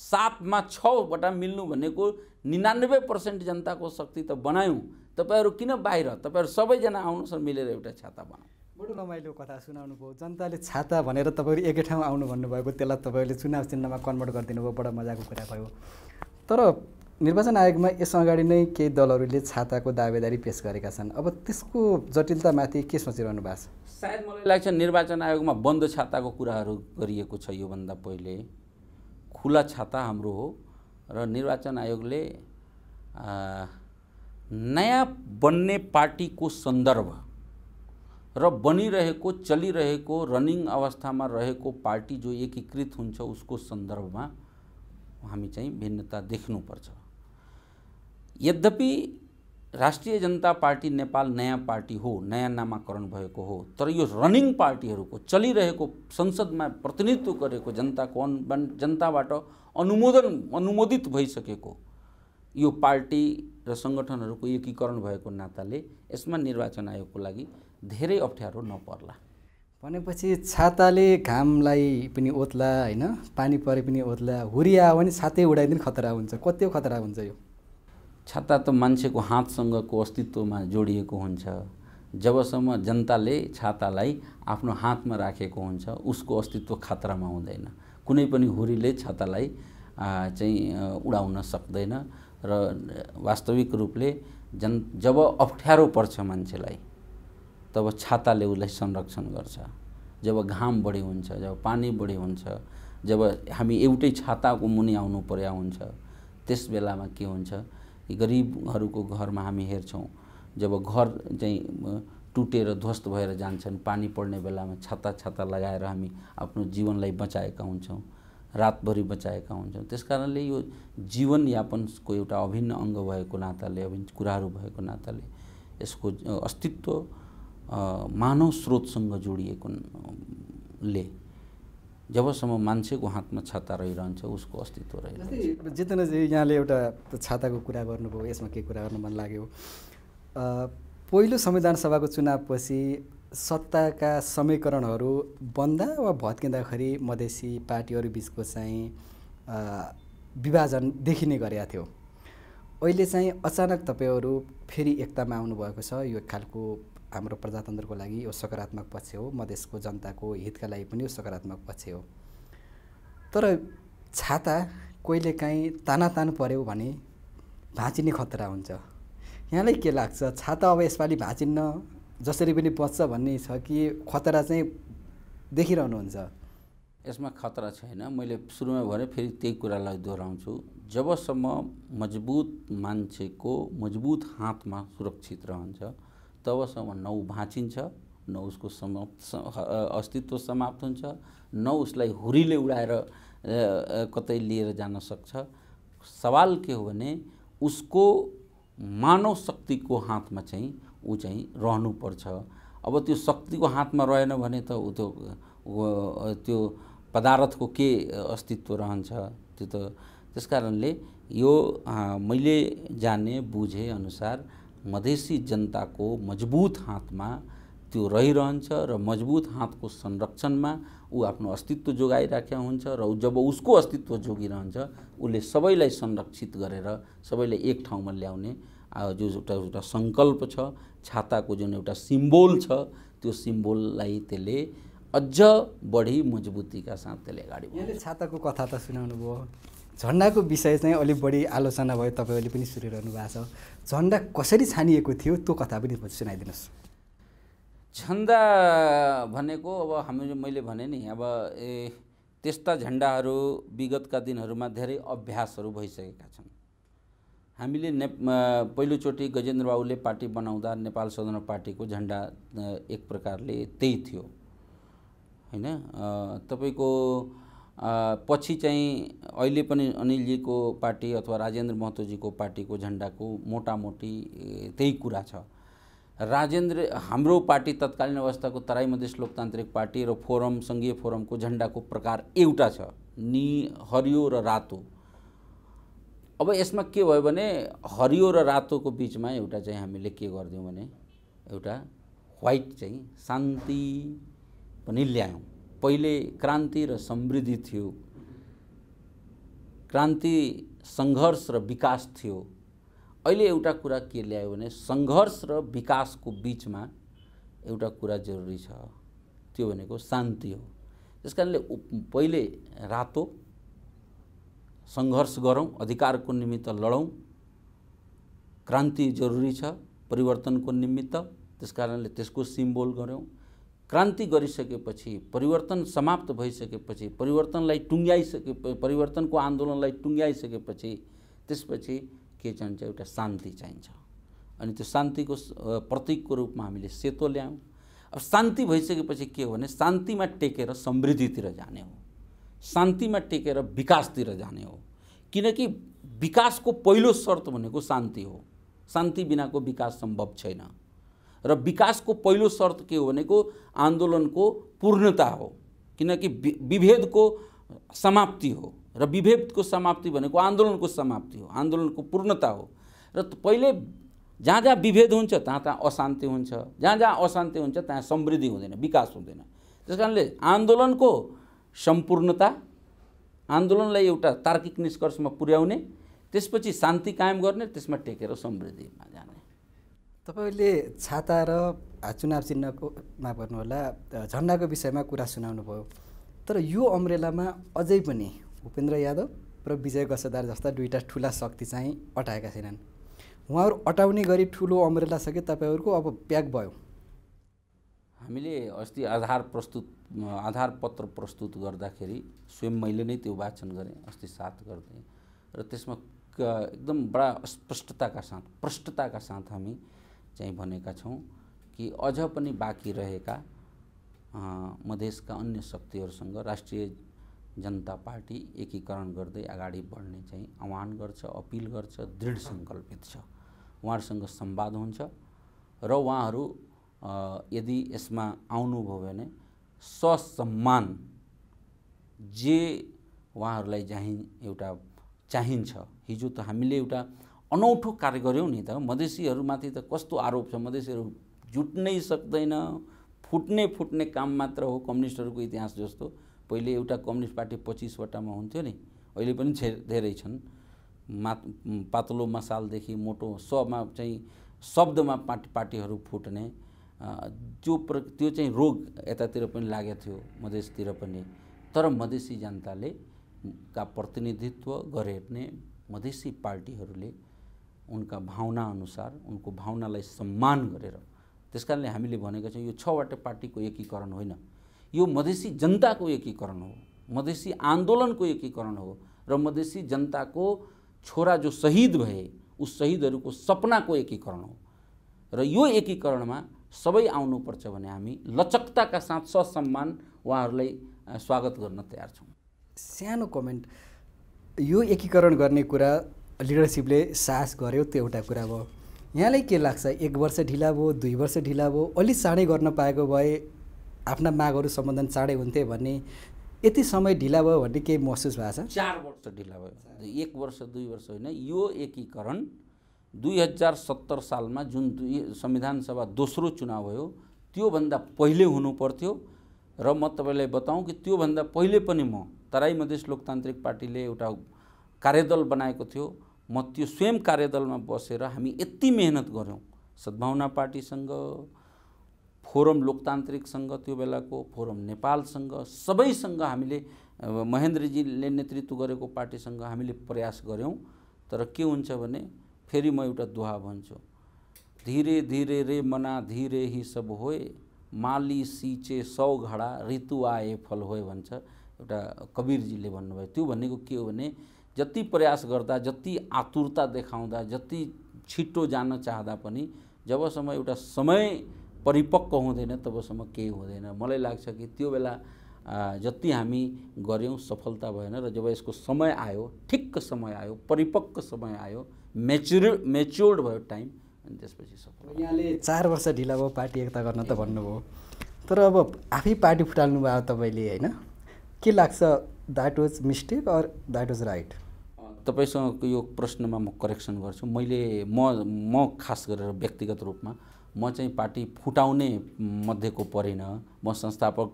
सातमा छवटा मिल्नु भनेको निनानब्बे पर्सेन्ट जनताको शक्ति त बनायौँ तपाईँहरू किन बाहिर तपाईँहरू सबैजना आउनुहोस् मिलेर एउटा छाता बनाऊ बडो रमाइलो कथा सुनाउनु भयो जनताले छाता भनेर तपाईँहरू एकै ठाउँ आउनु भन्नुभएको त्यसलाई तपाईँहरूले चुनाव चिन्हमा कन्भर्ट गरिदिनु भयो बडो मजाको कुरा भयो तर निर्वाचन आयोगमा यस अगाडि नै केही दलहरूले छाताको दावेदारी पेस गरेका छन् अब त्यसको जटिलतामाथि के सोचिरहनु भएको छ सायद मलाई लाग्छ निर्वाचन आयोगमा बन्द छाताको कुराहरू गरिएको छ योभन्दा पहिले खुला छाता हाम्रो हो र निर्वाचन आयोगले नयाँ बन्ने पार्टीको सन्दर्भ र बनिरहेको चलिरहेको रनिङ अवस्थामा रहेको पार्टी जो एकीकृत हुन्छ उसको सन्दर्भमा हामी चाहिँ भिन्नता देख्नुपर्छ यद्यपि राष्ट्रिय जनता पार्टी नेपाल नयाँ पार्टी हो नयाँ नामाकरण भएको हो तर यो रनिङ पार्टीहरूको चलिरहेको संसदमा प्रतिनिधित्व गरेको जनताको अनु जनताबाट अनुमोदन अनुमोदित भइसकेको यो पार्टी र सङ्गठनहरूको एकीकरण भएको नाताले यसमा निर्वाचन आयोगको लागि धेरै अप्ठ्यारो नपर्ला भनेपछि छाताले घामलाई पनि ओत्ला होइन पानी परे पनि ओत्ला हुरी आयो भने छातै उडाइदिनु खतरा हुन्छ कति खतरा हुन्छ यो छाता त मान्छेको हातसँगको अस्तित्वमा जोडिएको हुन्छ जबसम्म जनताले छातालाई आफ्नो हातमा राखेको हुन्छ उसको अस्तित्व खतरामा हुँदैन कुनै पनि हुरीले छातालाई चाहिँ उडाउन सक्दैन र वास्तविक रूपले जन जब अप्ठ्यारो पर्छ मान्छेलाई तब छाताले उसलाई संरक्षण गर्छ जब घाम बढी हुन्छ जब पानी बढी हुन्छ जब हामी एउटै छाताको मुनि आउनु पर्या हुन्छ त्यस बेलामा के हुन्छ गरिबहरूको घरमा हामी हेर्छौँ जब घर चाहिँ टुटेर ध्वस्त भएर जान्छन् पानी पर्ने बेलामा छाता छाता लगाएर हामी आफ्नो जीवनलाई बचाएका हुन्छौँ रातभरि बचाएका हुन्छौँ त्यस कारणले यो जीवनयापनको एउटा अभिन्न अङ्ग भएको नाताले अभिन्न कुराहरू भएको नाताले यसको अस्तित्व मानव स्रोतसँग जोडिएको ले जबसम्म मान्छेको हातमा छाता रहिरहन्छ उसको अस्तित्व रहिरहन्छ जितेन्द्रजी यहाँले एउटा छाताको कुरा गर्नुभयो यसमा के कुरा गर्नु मन लाग्यो पहिलो संविधान सभाको चुनावपछि सत्ताका समीकरणहरू बन्दा वा भत्किँदाखेरि मधेसी पार्टीहरू बिचको चाहिँ विभाजन देखिने गरेका थियो अहिले चाहिँ अचानक तपाईँहरू फेरि एकतामा आउनुभएको छ यो खालको हाम्रो प्रजातन्त्रको लागि यो सकारात्मक पक्ष हो मधेसको जनताको हितका लागि पनि यो सकारात्मक पक्ष हो तर छाता काहीँ ताना तानातान पऱ्यो भने भाँचिने खतरा हुन्छ यहाँलाई के लाग्छ छाता अब यसपालि भाँचिन्न जसरी पनि बच्छ भन्ने छ कि खतरा चाहिँ देखिरहनुहुन्छ यसमा खतरा छैन मैले सुरुमा भने फेरि त्यही कुरालाई दोहोऱ्याउँछु जबसम्म मजबुत मान्छेको मजबुत हातमा सुरक्षित रहन्छ तबसम्म नौ भाँचिन्छ न उसको समाप्त अस्तित्व समाप्त हुन्छ न उसलाई हुरीले उडाएर कतै लिएर जान सक्छ सवाल के हो भने उसको मानव शक्तिको हातमा चाहिँ ऊ चाहिँ रहनुपर्छ अब त्यो शक्तिको हातमा रहेन भने त ऊ त्यो त्यो पदार्थको के अस्तित्व रहन्छ त्यो त त्यस कारणले यो मैले जाने बुझे अनुसार मधेसी जनताको मजबुत हातमा त्यो रहिरहन्छ र मजबुत हातको संरक्षणमा ऊ आफ्नो अस्तित्व जोगाइराखेका हुन्छ र जब उसको अस्तित्व जोगिरहन्छ उसले सबैलाई संरक्षित गरेर सबैलाई एक ठाउँमा ल्याउने जो एउटा एउटा सङ्कल्प छ छाताको जुन एउटा सिम्बोल छ त्यो सिम्बोललाई त्यसले अझ बढी मजबुतीका साथ त्यसले अगाडि छाताको कथा त सुनाउनु भयो झन्डाको विषय चाहिँ अलिक बढी आलोचना भयो तपाईँहरूले पनि सुनिरहनु भएको छ झन्डा कसरी छानिएको थियो त्यो कथा पनि सुनाइदिनुहोस् झन्डा भनेको अब हामी मैले भने नि अब ए त्यस्ता झन्डाहरू विगतका दिनहरूमा धेरै अभ्यासहरू भइसकेका छन् हामीले ने पहिलोचोटि गजेन्द्र पार्टी बनाउँदा नेपाल सदन पार्टीको झन्डा एक प्रकारले त्यही थियो होइन तपाईँको पछि चाहिँ अहिले पनि अनिलजीको पार्टी अथवा राजेन्द्र महतोजीको पार्टीको झन्डाको मोटामोटी त्यही कुरा छ राजेन्द्र हाम्रो पार्टी तत्कालीन अवस्थाको तराई मधेस लोकतान्त्रिक पार्टी र फोरम सङ्घीय फोरमको झन्डाको प्रकार एउटा छ नि हरियो र रातो अब यसमा के भयो भने हरियो र रातोको बिचमा एउटा चाहिँ हामीले के गरिदियौँ भने एउटा वाइट चाहिँ शान्ति पनि ल्यायौँ पहिले क्रान्ति र समृद्धि थियो क्रान्ति सङ्घर्ष र विकास थियो अहिले एउटा कुरा के ल्यायो भने सङ्घर्ष र विकासको बिचमा एउटा कुरा जरुरी छ त्यो भनेको शान्ति हो त्यस कारणले पहिले रातो सङ्घर्ष गरौँ अधिकारको निमित्त लडौँ क्रान्ति जरुरी छ परिवर्तनको निमित्त त्यस कारणले त्यसको सिम्बोल गऱ्यौँ क्रान्ति गरिसकेपछि परिवर्तन समाप्त भइसकेपछि परिवर्तनलाई टुङ्ग्याइसके परिवर्तनको आन्दोलनलाई टुङ्ग्याइसकेपछि त्यसपछि के चाहिन्छ एउटा शान्ति चाहिन्छ अनि त्यो शान्तिको प्रतीकको रूपमा हामीले सेतो ल्यायौँ अब शान्ति भइसकेपछि के हो भने शान्तिमा टेकेर समृद्धितिर जाने हो शान्तिमा टेकेर विकासतिर जाने हो किनकि विकासको पहिलो शर्त भनेको शान्ति हो शान्ति बिनाको विकास सम्भव छैन र विकासको पहिलो शर्त के हो भनेको आन्दोलनको पूर्णता हो किनकि विभेदको समाप्ति हो र विभेदको समाप्ति भनेको आन्दोलनको समाप्ति हो आन्दोलनको पूर्णता हो र पहिले जहाँ जहाँ विभेद हुन्छ त्यहाँ त्यहाँ अशान्ति हुन्छ जहाँ जहाँ अशान्ति हुन्छ त्यहाँ समृद्धि हुँदैन विकास हुँदैन त्यस कारणले आन्दोलनको सम्पूर्णता आन्दोलनलाई एउटा तार्किक निष्कर्षमा पुर्याउने त्यसपछि शान्ति कायम गर्ने त्यसमा टेकेर समृद्धिमा जानु तपाईँले छाता र चुनाव चिन्हको माफ भन्नुहोला झन्डाको विषयमा कुरा सुनाउनु भयो तर यो अम्रेलामा अझै पनि भूपेन्द्र यादव र विजय गसदार जस्ता दुईवटा ठुला शक्ति चाहिँ अटाएका छैनन् उहाँहरू अटाउने गरी ठुलो अम्रेला सके तपाईँहरूको अब प्याक भयो हामीले अस्ति आधार प्रस्तुत आधार पत्र प्रस्तुत गर्दाखेरि स्वयं मैले नै त्यो वाचन गरेँ अस्ति साथ गर्दै र त्यसमा एकदम बडा अस्पष्टताका साथ प्रष्टताका साथ हामी चाहिँ भनेका छौँ कि अझ पनि बाँकी रहेका मधेसका अन्य शक्तिहरूसँग राष्ट्रिय जनता पार्टी एकीकरण गर्दै अगाडि बढ्ने चाहिँ आह्वान गर्छ अपिल गर्छ दृढ सङ्कल्पित छ उहाँहरूसँग सम्वाद हुन्छ र उहाँहरू यदि यसमा आउनुभयो भने ससम्मान जे उहाँहरूलाई चाहिँ एउटा चाहिन्छ हिजो त हामीले एउटा अनौठो कार्य गऱ्यौँ नि त मधेसीहरूमाथि त कस्तो आरोप छ मधेसीहरू जुट्नै सक्दैन फुट्ने फुट्ने काम मात्र हो कम्युनिस्टहरूको इतिहास जस्तो पहिले एउटा कम्युनिस्ट पार्टी पच्चिसवटामा हुन्थ्यो नि अहिले पनि धेरै छन् मा पातलो मसालदेखि मोटो सबमा चाहिँ शब्दमा पार्टी पार्टीहरू फुट्ने जो प्र त्यो चाहिँ रोग यतातिर पनि लागेको थियो मधेसतिर पनि तर मधेसी जनताले का प्रतिनिधित्व गरे नै मधेसी पार्टीहरूले उनका भावना अनुसार उनको भावनालाई सम्मान गरेर त्यस कारणले हामीले भनेका छौँ यो छवटा पार्टीको एकीकरण होइन यो मधेसी जनताको एकीकरण हो मधेसी आन्दोलनको एकीकरण हो र मधेसी जनताको छोरा जो शहीद भए उस शहीदहरूको सपनाको एकीकरण हो र यो एकीकरणमा सबै आउनुपर्छ भने हामी लचकताका साथ ससम्मान उहाँहरूलाई स्वागत गर्न तयार छौँ सानो कमेन्ट यो एकीकरण गर्ने कुरा लिडरसिपले साहस गर्यो त्यो एउटा कुरा भयो यहाँलाई के लाग्छ एक वर्ष ढिला भयो दुई वर्ष ढिला भयो अलि चाँडै गर्न पाएको भए आफ्ना मागहरू सम्बन्धन चाँडै हुन्थे भन्ने यति समय ढिला भयो भन्ने केही महसुस भएको छ चार वर्ष ढिला भयो एक वर्ष दुई वर्ष होइन यो एकीकरण दुई हजार सत्तर सालमा जुन दुई संविधान सभा दोस्रो चुनाव भयो त्योभन्दा पहिले हुनु पर्थ्यो र म तपाईँलाई बताउँ कि त्योभन्दा पहिले पनि म तराई मधेस लोकतान्त्रिक पार्टीले एउटा कार्यदल बनाएको थियो म त्यो स्वयं कार्यदलमा बसेर हामी यति मेहनत गऱ्यौँ सद्भावना पार्टीसँग फोरम लोकतान्त्रिकसँग त्यो बेलाको फोरम नेपालसँग सबैसँग हामीले महेन्द्रजीले नेतृत्व गरेको पार्टीसँग हामीले प्रयास गऱ्यौँ तर के हुन्छ भने फेरि म एउटा दुहा भन्छु धीरे धीरे रे मना धीरे हि सब होए माली सिचे सौ घडा ऋतु आए फल होए भन्छ एउटा कवीरजीले भन्नुभयो त्यो भनेको के हो भने जति प्रयास गर्दा जति आतुरता देखाउँदा जति छिटो जान चाहँदा पनि जबसम्म एउटा समय परिपक्व हुँदैन तबसम्म केही हुँदैन मलाई लाग्छ कि त्यो बेला जति हामी गऱ्यौँ सफलता भएन र जब यसको समय आयो ठिक्क समय आयो परिपक्व समय आयो मेच्युर मेच्योर्ड भयो टाइम अनि त्यसपछि सफल यहाँले चार वर्ष ढिला भयो पार्टी एकता गर्न त भन्नुभयो तर अब आफै पार्टी फुटाल्नु भयो तपाईँले होइन के लाग्छ that was mistake or that was right तपाईँसँग यो प्रश्नमा म करेक्सन गर्छु मैले म म खास गरेर व्यक्तिगत रूपमा म चाहिँ पार्टी फुटाउने मध्येको परेन म संस्थापक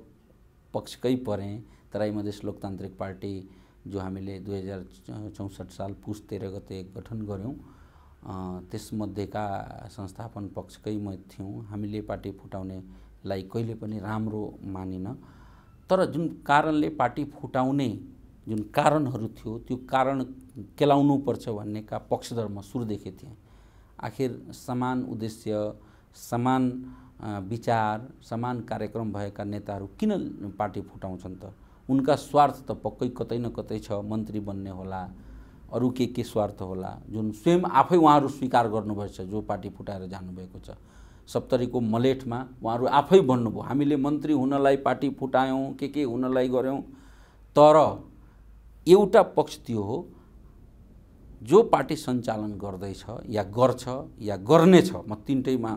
पक्षकै परेँ तराई मधेस लोकतान्त्रिक पार्टी जो हामीले दुई हजार चौसठ साल पुस तेह्र गते गठन गऱ्यौँ त्यसमध्येका संस्थापन पक्षकै म थियौँ हामीले पार्टी फुटाउनेलाई कहिले पनि राम्रो मानिनँ तर जुन कारणले पार्टी फुटाउने जुन कारणहरू थियो त्यो कारण केलाउनुपर्छ भन्नेका पक्षधर म सुरुदेखि थिएँ आखिर समान उद्देश्य समान विचार समान कार्यक्रम भएका नेताहरू किन पार्टी फुटाउँछन् त उनका स्वार्थ त पक्कै कतै न कतै छ मन्त्री बन्ने होला अरू के के स्वार्थ होला जुन स्वयं आफै उहाँहरू स्वीकार गर्नुभएछ जो पार्टी फुटाएर जानुभएको छ सप्तरीको मलेटमा उहाँहरू आफै भन्नुभयो हामीले मन्त्री हुनलाई पार्टी फुटायौँ के के हुनलाई गऱ्यौँ तर एउटा पक्ष त्यो हो जो पार्टी सञ्चालन गर्दैछ या गर्छ या गर्नेछ म तिनटैमा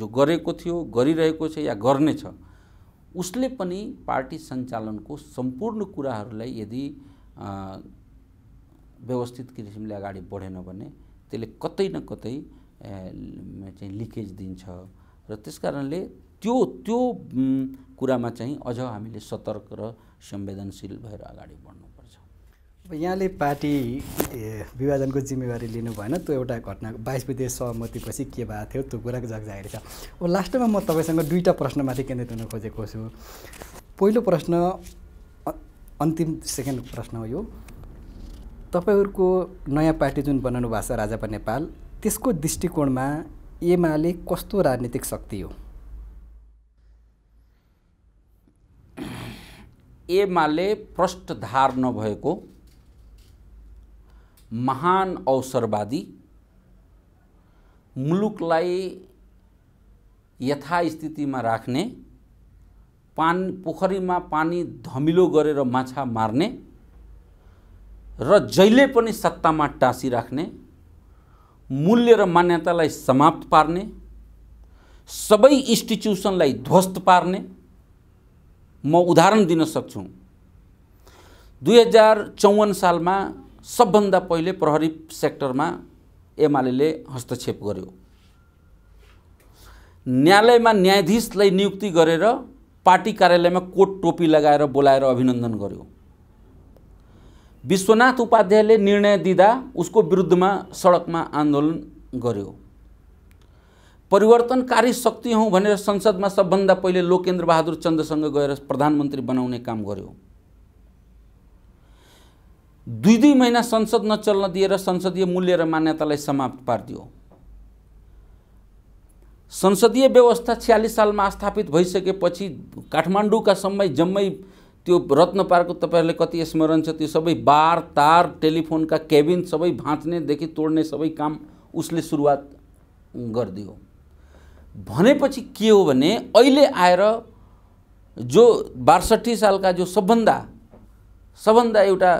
जो गरेको थियो गरिरहेको छ या गर्नेछ उसले पनि पार्टी सञ्चालनको सम्पूर्ण कुराहरूलाई यदि व्यवस्थित किसिमले अगाडि बढेन भने त्यसले कतै न कतै चाहिँ लिकेज दिन्छ र त्यस कारणले त्यो त्यो कुरामा चाहिँ अझ हामीले सतर्क र संवेदनशील भएर अगाडि बढ्नुपर्छ अब यहाँले पार्टी विभाजनको जिम्मेवारी लिनु भएन त्यो एउटा घटना बाइस विदेश सहमतिपछि के भएको थियो त्यो कुराको जगजागिरी छ अब लास्टमा म तपाईँसँग दुईवटा प्रश्नमाथि केन्द्रित हुन खोजेको छु पहिलो प्रश्न अन्तिम सेकेन्ड प्रश्न हो यो तपाईँहरूको नयाँ पार्टी जुन बनाउनु भएको छ राजापा नेपाल त्यसको दृष्टिकोणमा एमाले कस्तो राजनीतिक शक्ति हो एमाले प्रष्टधार नभएको महान अवसरवादी मुलुकलाई यथास्थितिमा राख्ने पान पोखरीमा पानी धमिलो गरेर माछा मार्ने र जहिले पनि सत्तामा टाँसिराख्ने मूल्य र मान्यतालाई समाप्त पार्ने सबै इन्स्टिट्युसनलाई ध्वस्त पार्ने म उदाहरण दिन सक्छु दुई हजार चौवन्न सालमा सबभन्दा पहिले प्रहरी सेक्टरमा एमाले हस्तक्षेप गर्यो न्यायालयमा न्यायाधीशलाई नियुक्ति गरेर पार्टी कार्यालयमा कोट टोपी लगाएर बोलाएर अभिनन्दन गर्यो विश्वनाथ उपाध्यायले निर्णय दिँदा उसको विरुद्धमा सडकमा आन्दोलन गर्यो परिवर्तनकारी शक्ति हौ भनेर संसदमा सबभन्दा पहिले लोकेन्द्र बहादुर चन्दसँग गएर प्रधानमन्त्री बनाउने काम गर्यो दुई दुई महिना संसद नचल्न दिएर संसदीय मूल्य र मान्यतालाई समाप्त पारिदियो संसदीय व्यवस्था छ्यालिस सालमा स्थापित भइसकेपछि काठमाडौँका समय जम्मै त्यो रत्न पार्कको तपाईँहरूले कति स्मरण छ त्यो सबै बार तार टेलिफोनका केबिन सबै भाँच्नेदेखि तोड्ने सबै काम उसले सुरुवात गरिदियो भनेपछि के हो भने अहिले आएर जो बासठी सालका जो सबभन्दा सबभन्दा एउटा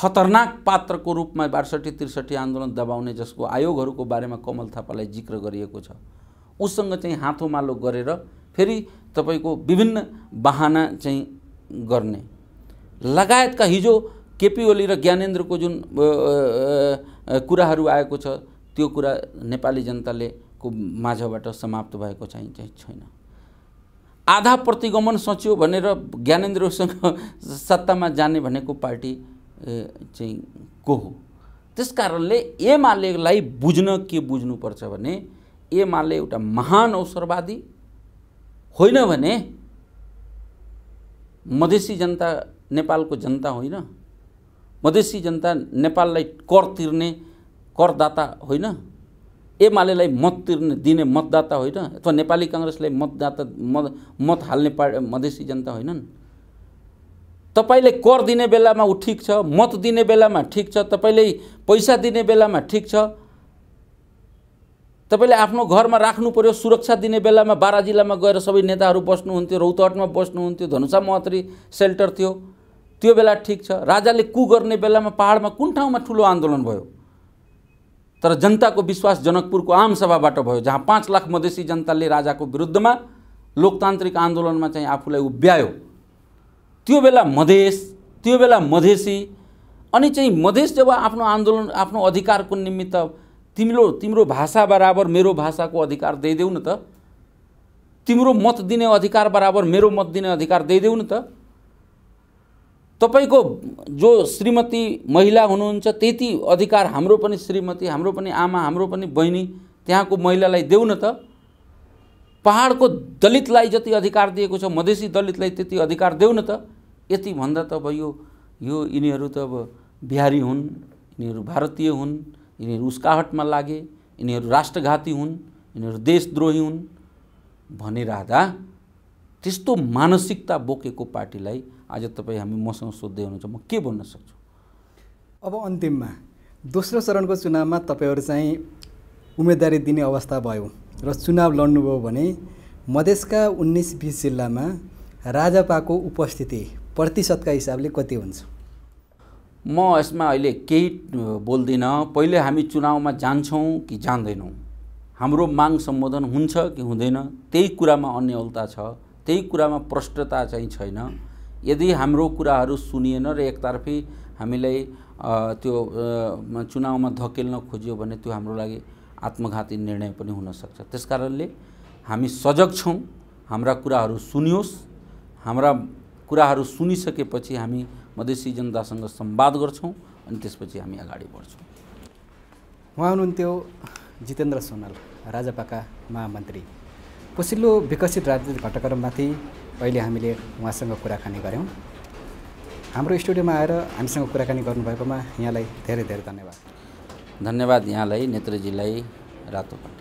खतरनाक पात्रको रूपमा बासठी त्रिसठी आन्दोलन दबाउने जसको आयोगहरूको बारेमा कमल थापालाई जिक्र गरिएको छ उसँग चाहिँ हातोमालो गरेर फेरि तपाईँको विभिन्न बाहना चाहिँ गर्ने लगायतका हिजो केपी ओली र ज्ञानेन्द्रको जुन कुराहरू आएको छ त्यो कुरा नेपाली जनताले को माझबाट समाप्त भएको चाहिँ चाहिँ छैन आधा प्रतिगमन सोच्यो भनेर ज्ञानेन्द्रसँग सत्तामा जाने भनेको पार्टी चाहिँ को हो त्यस कारणले एमालेलाई बुझ्न के बुझ्नुपर्छ भने एमाले एउटा महान अवसरवादी होइन भने मधेसी जनता नेपालको जनता होइन मधेसी जनता नेपाललाई कर तिर्ने करदाता होइन एमालेलाई मत तिर्ने दिने मतदाता होइन अथवा नेपाली काङ्ग्रेसलाई मतदाता मत मत हाल्ने पा मधेसी जनता होइनन् तपाईँले कर दिने बेलामा ऊ ठिक छ मत दिने बेलामा ठिक छ तपाईँले पैसा दिने बेलामा ठिक छ तपाईँले आफ्नो घरमा राख्नु पऱ्यो सुरक्षा दिने बेलामा बारा जिल्लामा गएर सबै नेताहरू बस्नुहुन्थ्यो रौतहटमा बस्नुहुन्थ्यो धनुषा महत्री सेल्टर थियो त्यो बेला ठिक छ राजाले कु गर्ने बेलामा पाहाडमा कुन ठाउँमा ठुलो आन्दोलन भयो तर जनताको विश्वास जनकपुरको आम सभाबाट भयो जहाँ पाँच लाख मधेसी जनताले राजाको विरुद्धमा लोकतान्त्रिक आन्दोलनमा चाहिँ आफूलाई उभ्यायो त्यो बेला मधेस त्यो बेला मधेसी अनि चाहिँ मधेस जब आफ्नो आन्दोलन आफ्नो अधिकारको निमित्त तिम्रो तिम्रो भाषा बराबर मेरो भाषाको अधिकार दिइदेऊ न त तिम्रो मत दिने अधिकार बराबर मेरो मत दिने अधिकार दिइदेऊ न त तपाईँको जो श्रीमती महिला हुनुहुन्छ त्यति अधिकार हाम्रो पनि श्रीमती हाम्रो पनि आमा हाम्रो पनि बहिनी त्यहाँको महिलालाई देऊ न त पहाडको दलितलाई जति अधिकार दिएको छ मधेसी दलितलाई त्यति अधिकार देऊ न त यति भन्दा त अब यो यो यिनीहरू त अब बिहारी हुन् यिनीहरू भारतीय हुन् यिनीहरू उस्काहटमा लागे यिनीहरू राष्ट्रघाती हुन् यिनीहरू देशद्रोही हुन् भनिरहँदा त्यस्तो मानसिकता बोकेको पार्टीलाई आज तपाईँ हामी मसँग सोध्दै हुनुहुन्छ म के भन्न सक्छु अब अन्तिममा दोस्रो चरणको चुनावमा तपाईँहरू चाहिँ उम्मेदवारी दिने अवस्था भयो र चुनाव लड्नुभयो भने मधेसका उन्नाइस बिस जिल्लामा राजापाको उपस्थिति प्रतिशतका हिसाबले कति हुन्छ म यसमा अहिले केही बोल्दिनँ पहिले हामी चुनावमा जान्छौँ कि जान्दैनौँ हाम्रो माग सम्बोधन हुन्छ कि हुँदैन त्यही कुरामा अन्यलता छ त्यही कुरामा प्रष्टता चाहिँ छैन यदि हाम्रो कुराहरू सुनिएन र एकतर्फी हामीलाई त्यो चुनावमा धकेल्न खोजियो भने त्यो हाम्रो लागि आत्मघाती निर्णय पनि हुनसक्छ त्यस कारणले हामी सजग छौँ हाम्रा कुराहरू सुनियोस् हाम्रा कुराहरू सुनिसकेपछि हामी मधेसी जनतासँग सम्वाद गर्छौँ अनि त्यसपछि हामी अगाडि बढ्छौँ उहाँ हुनुहुन्थ्यो जितेन्द्र सोनाल राजापाका महामन्त्री पछिल्लो विकसित राजनीतिक घटक्रममाथि अहिले हामीले उहाँसँग कुराकानी गऱ्यौँ हाम्रो स्टुडियोमा आएर हामीसँग कुराकानी गर्नुभएकोमा यहाँलाई धेरै धेरै धन्यवाद धन्यवाद यहाँलाई नेत्रजीलाई रातोपट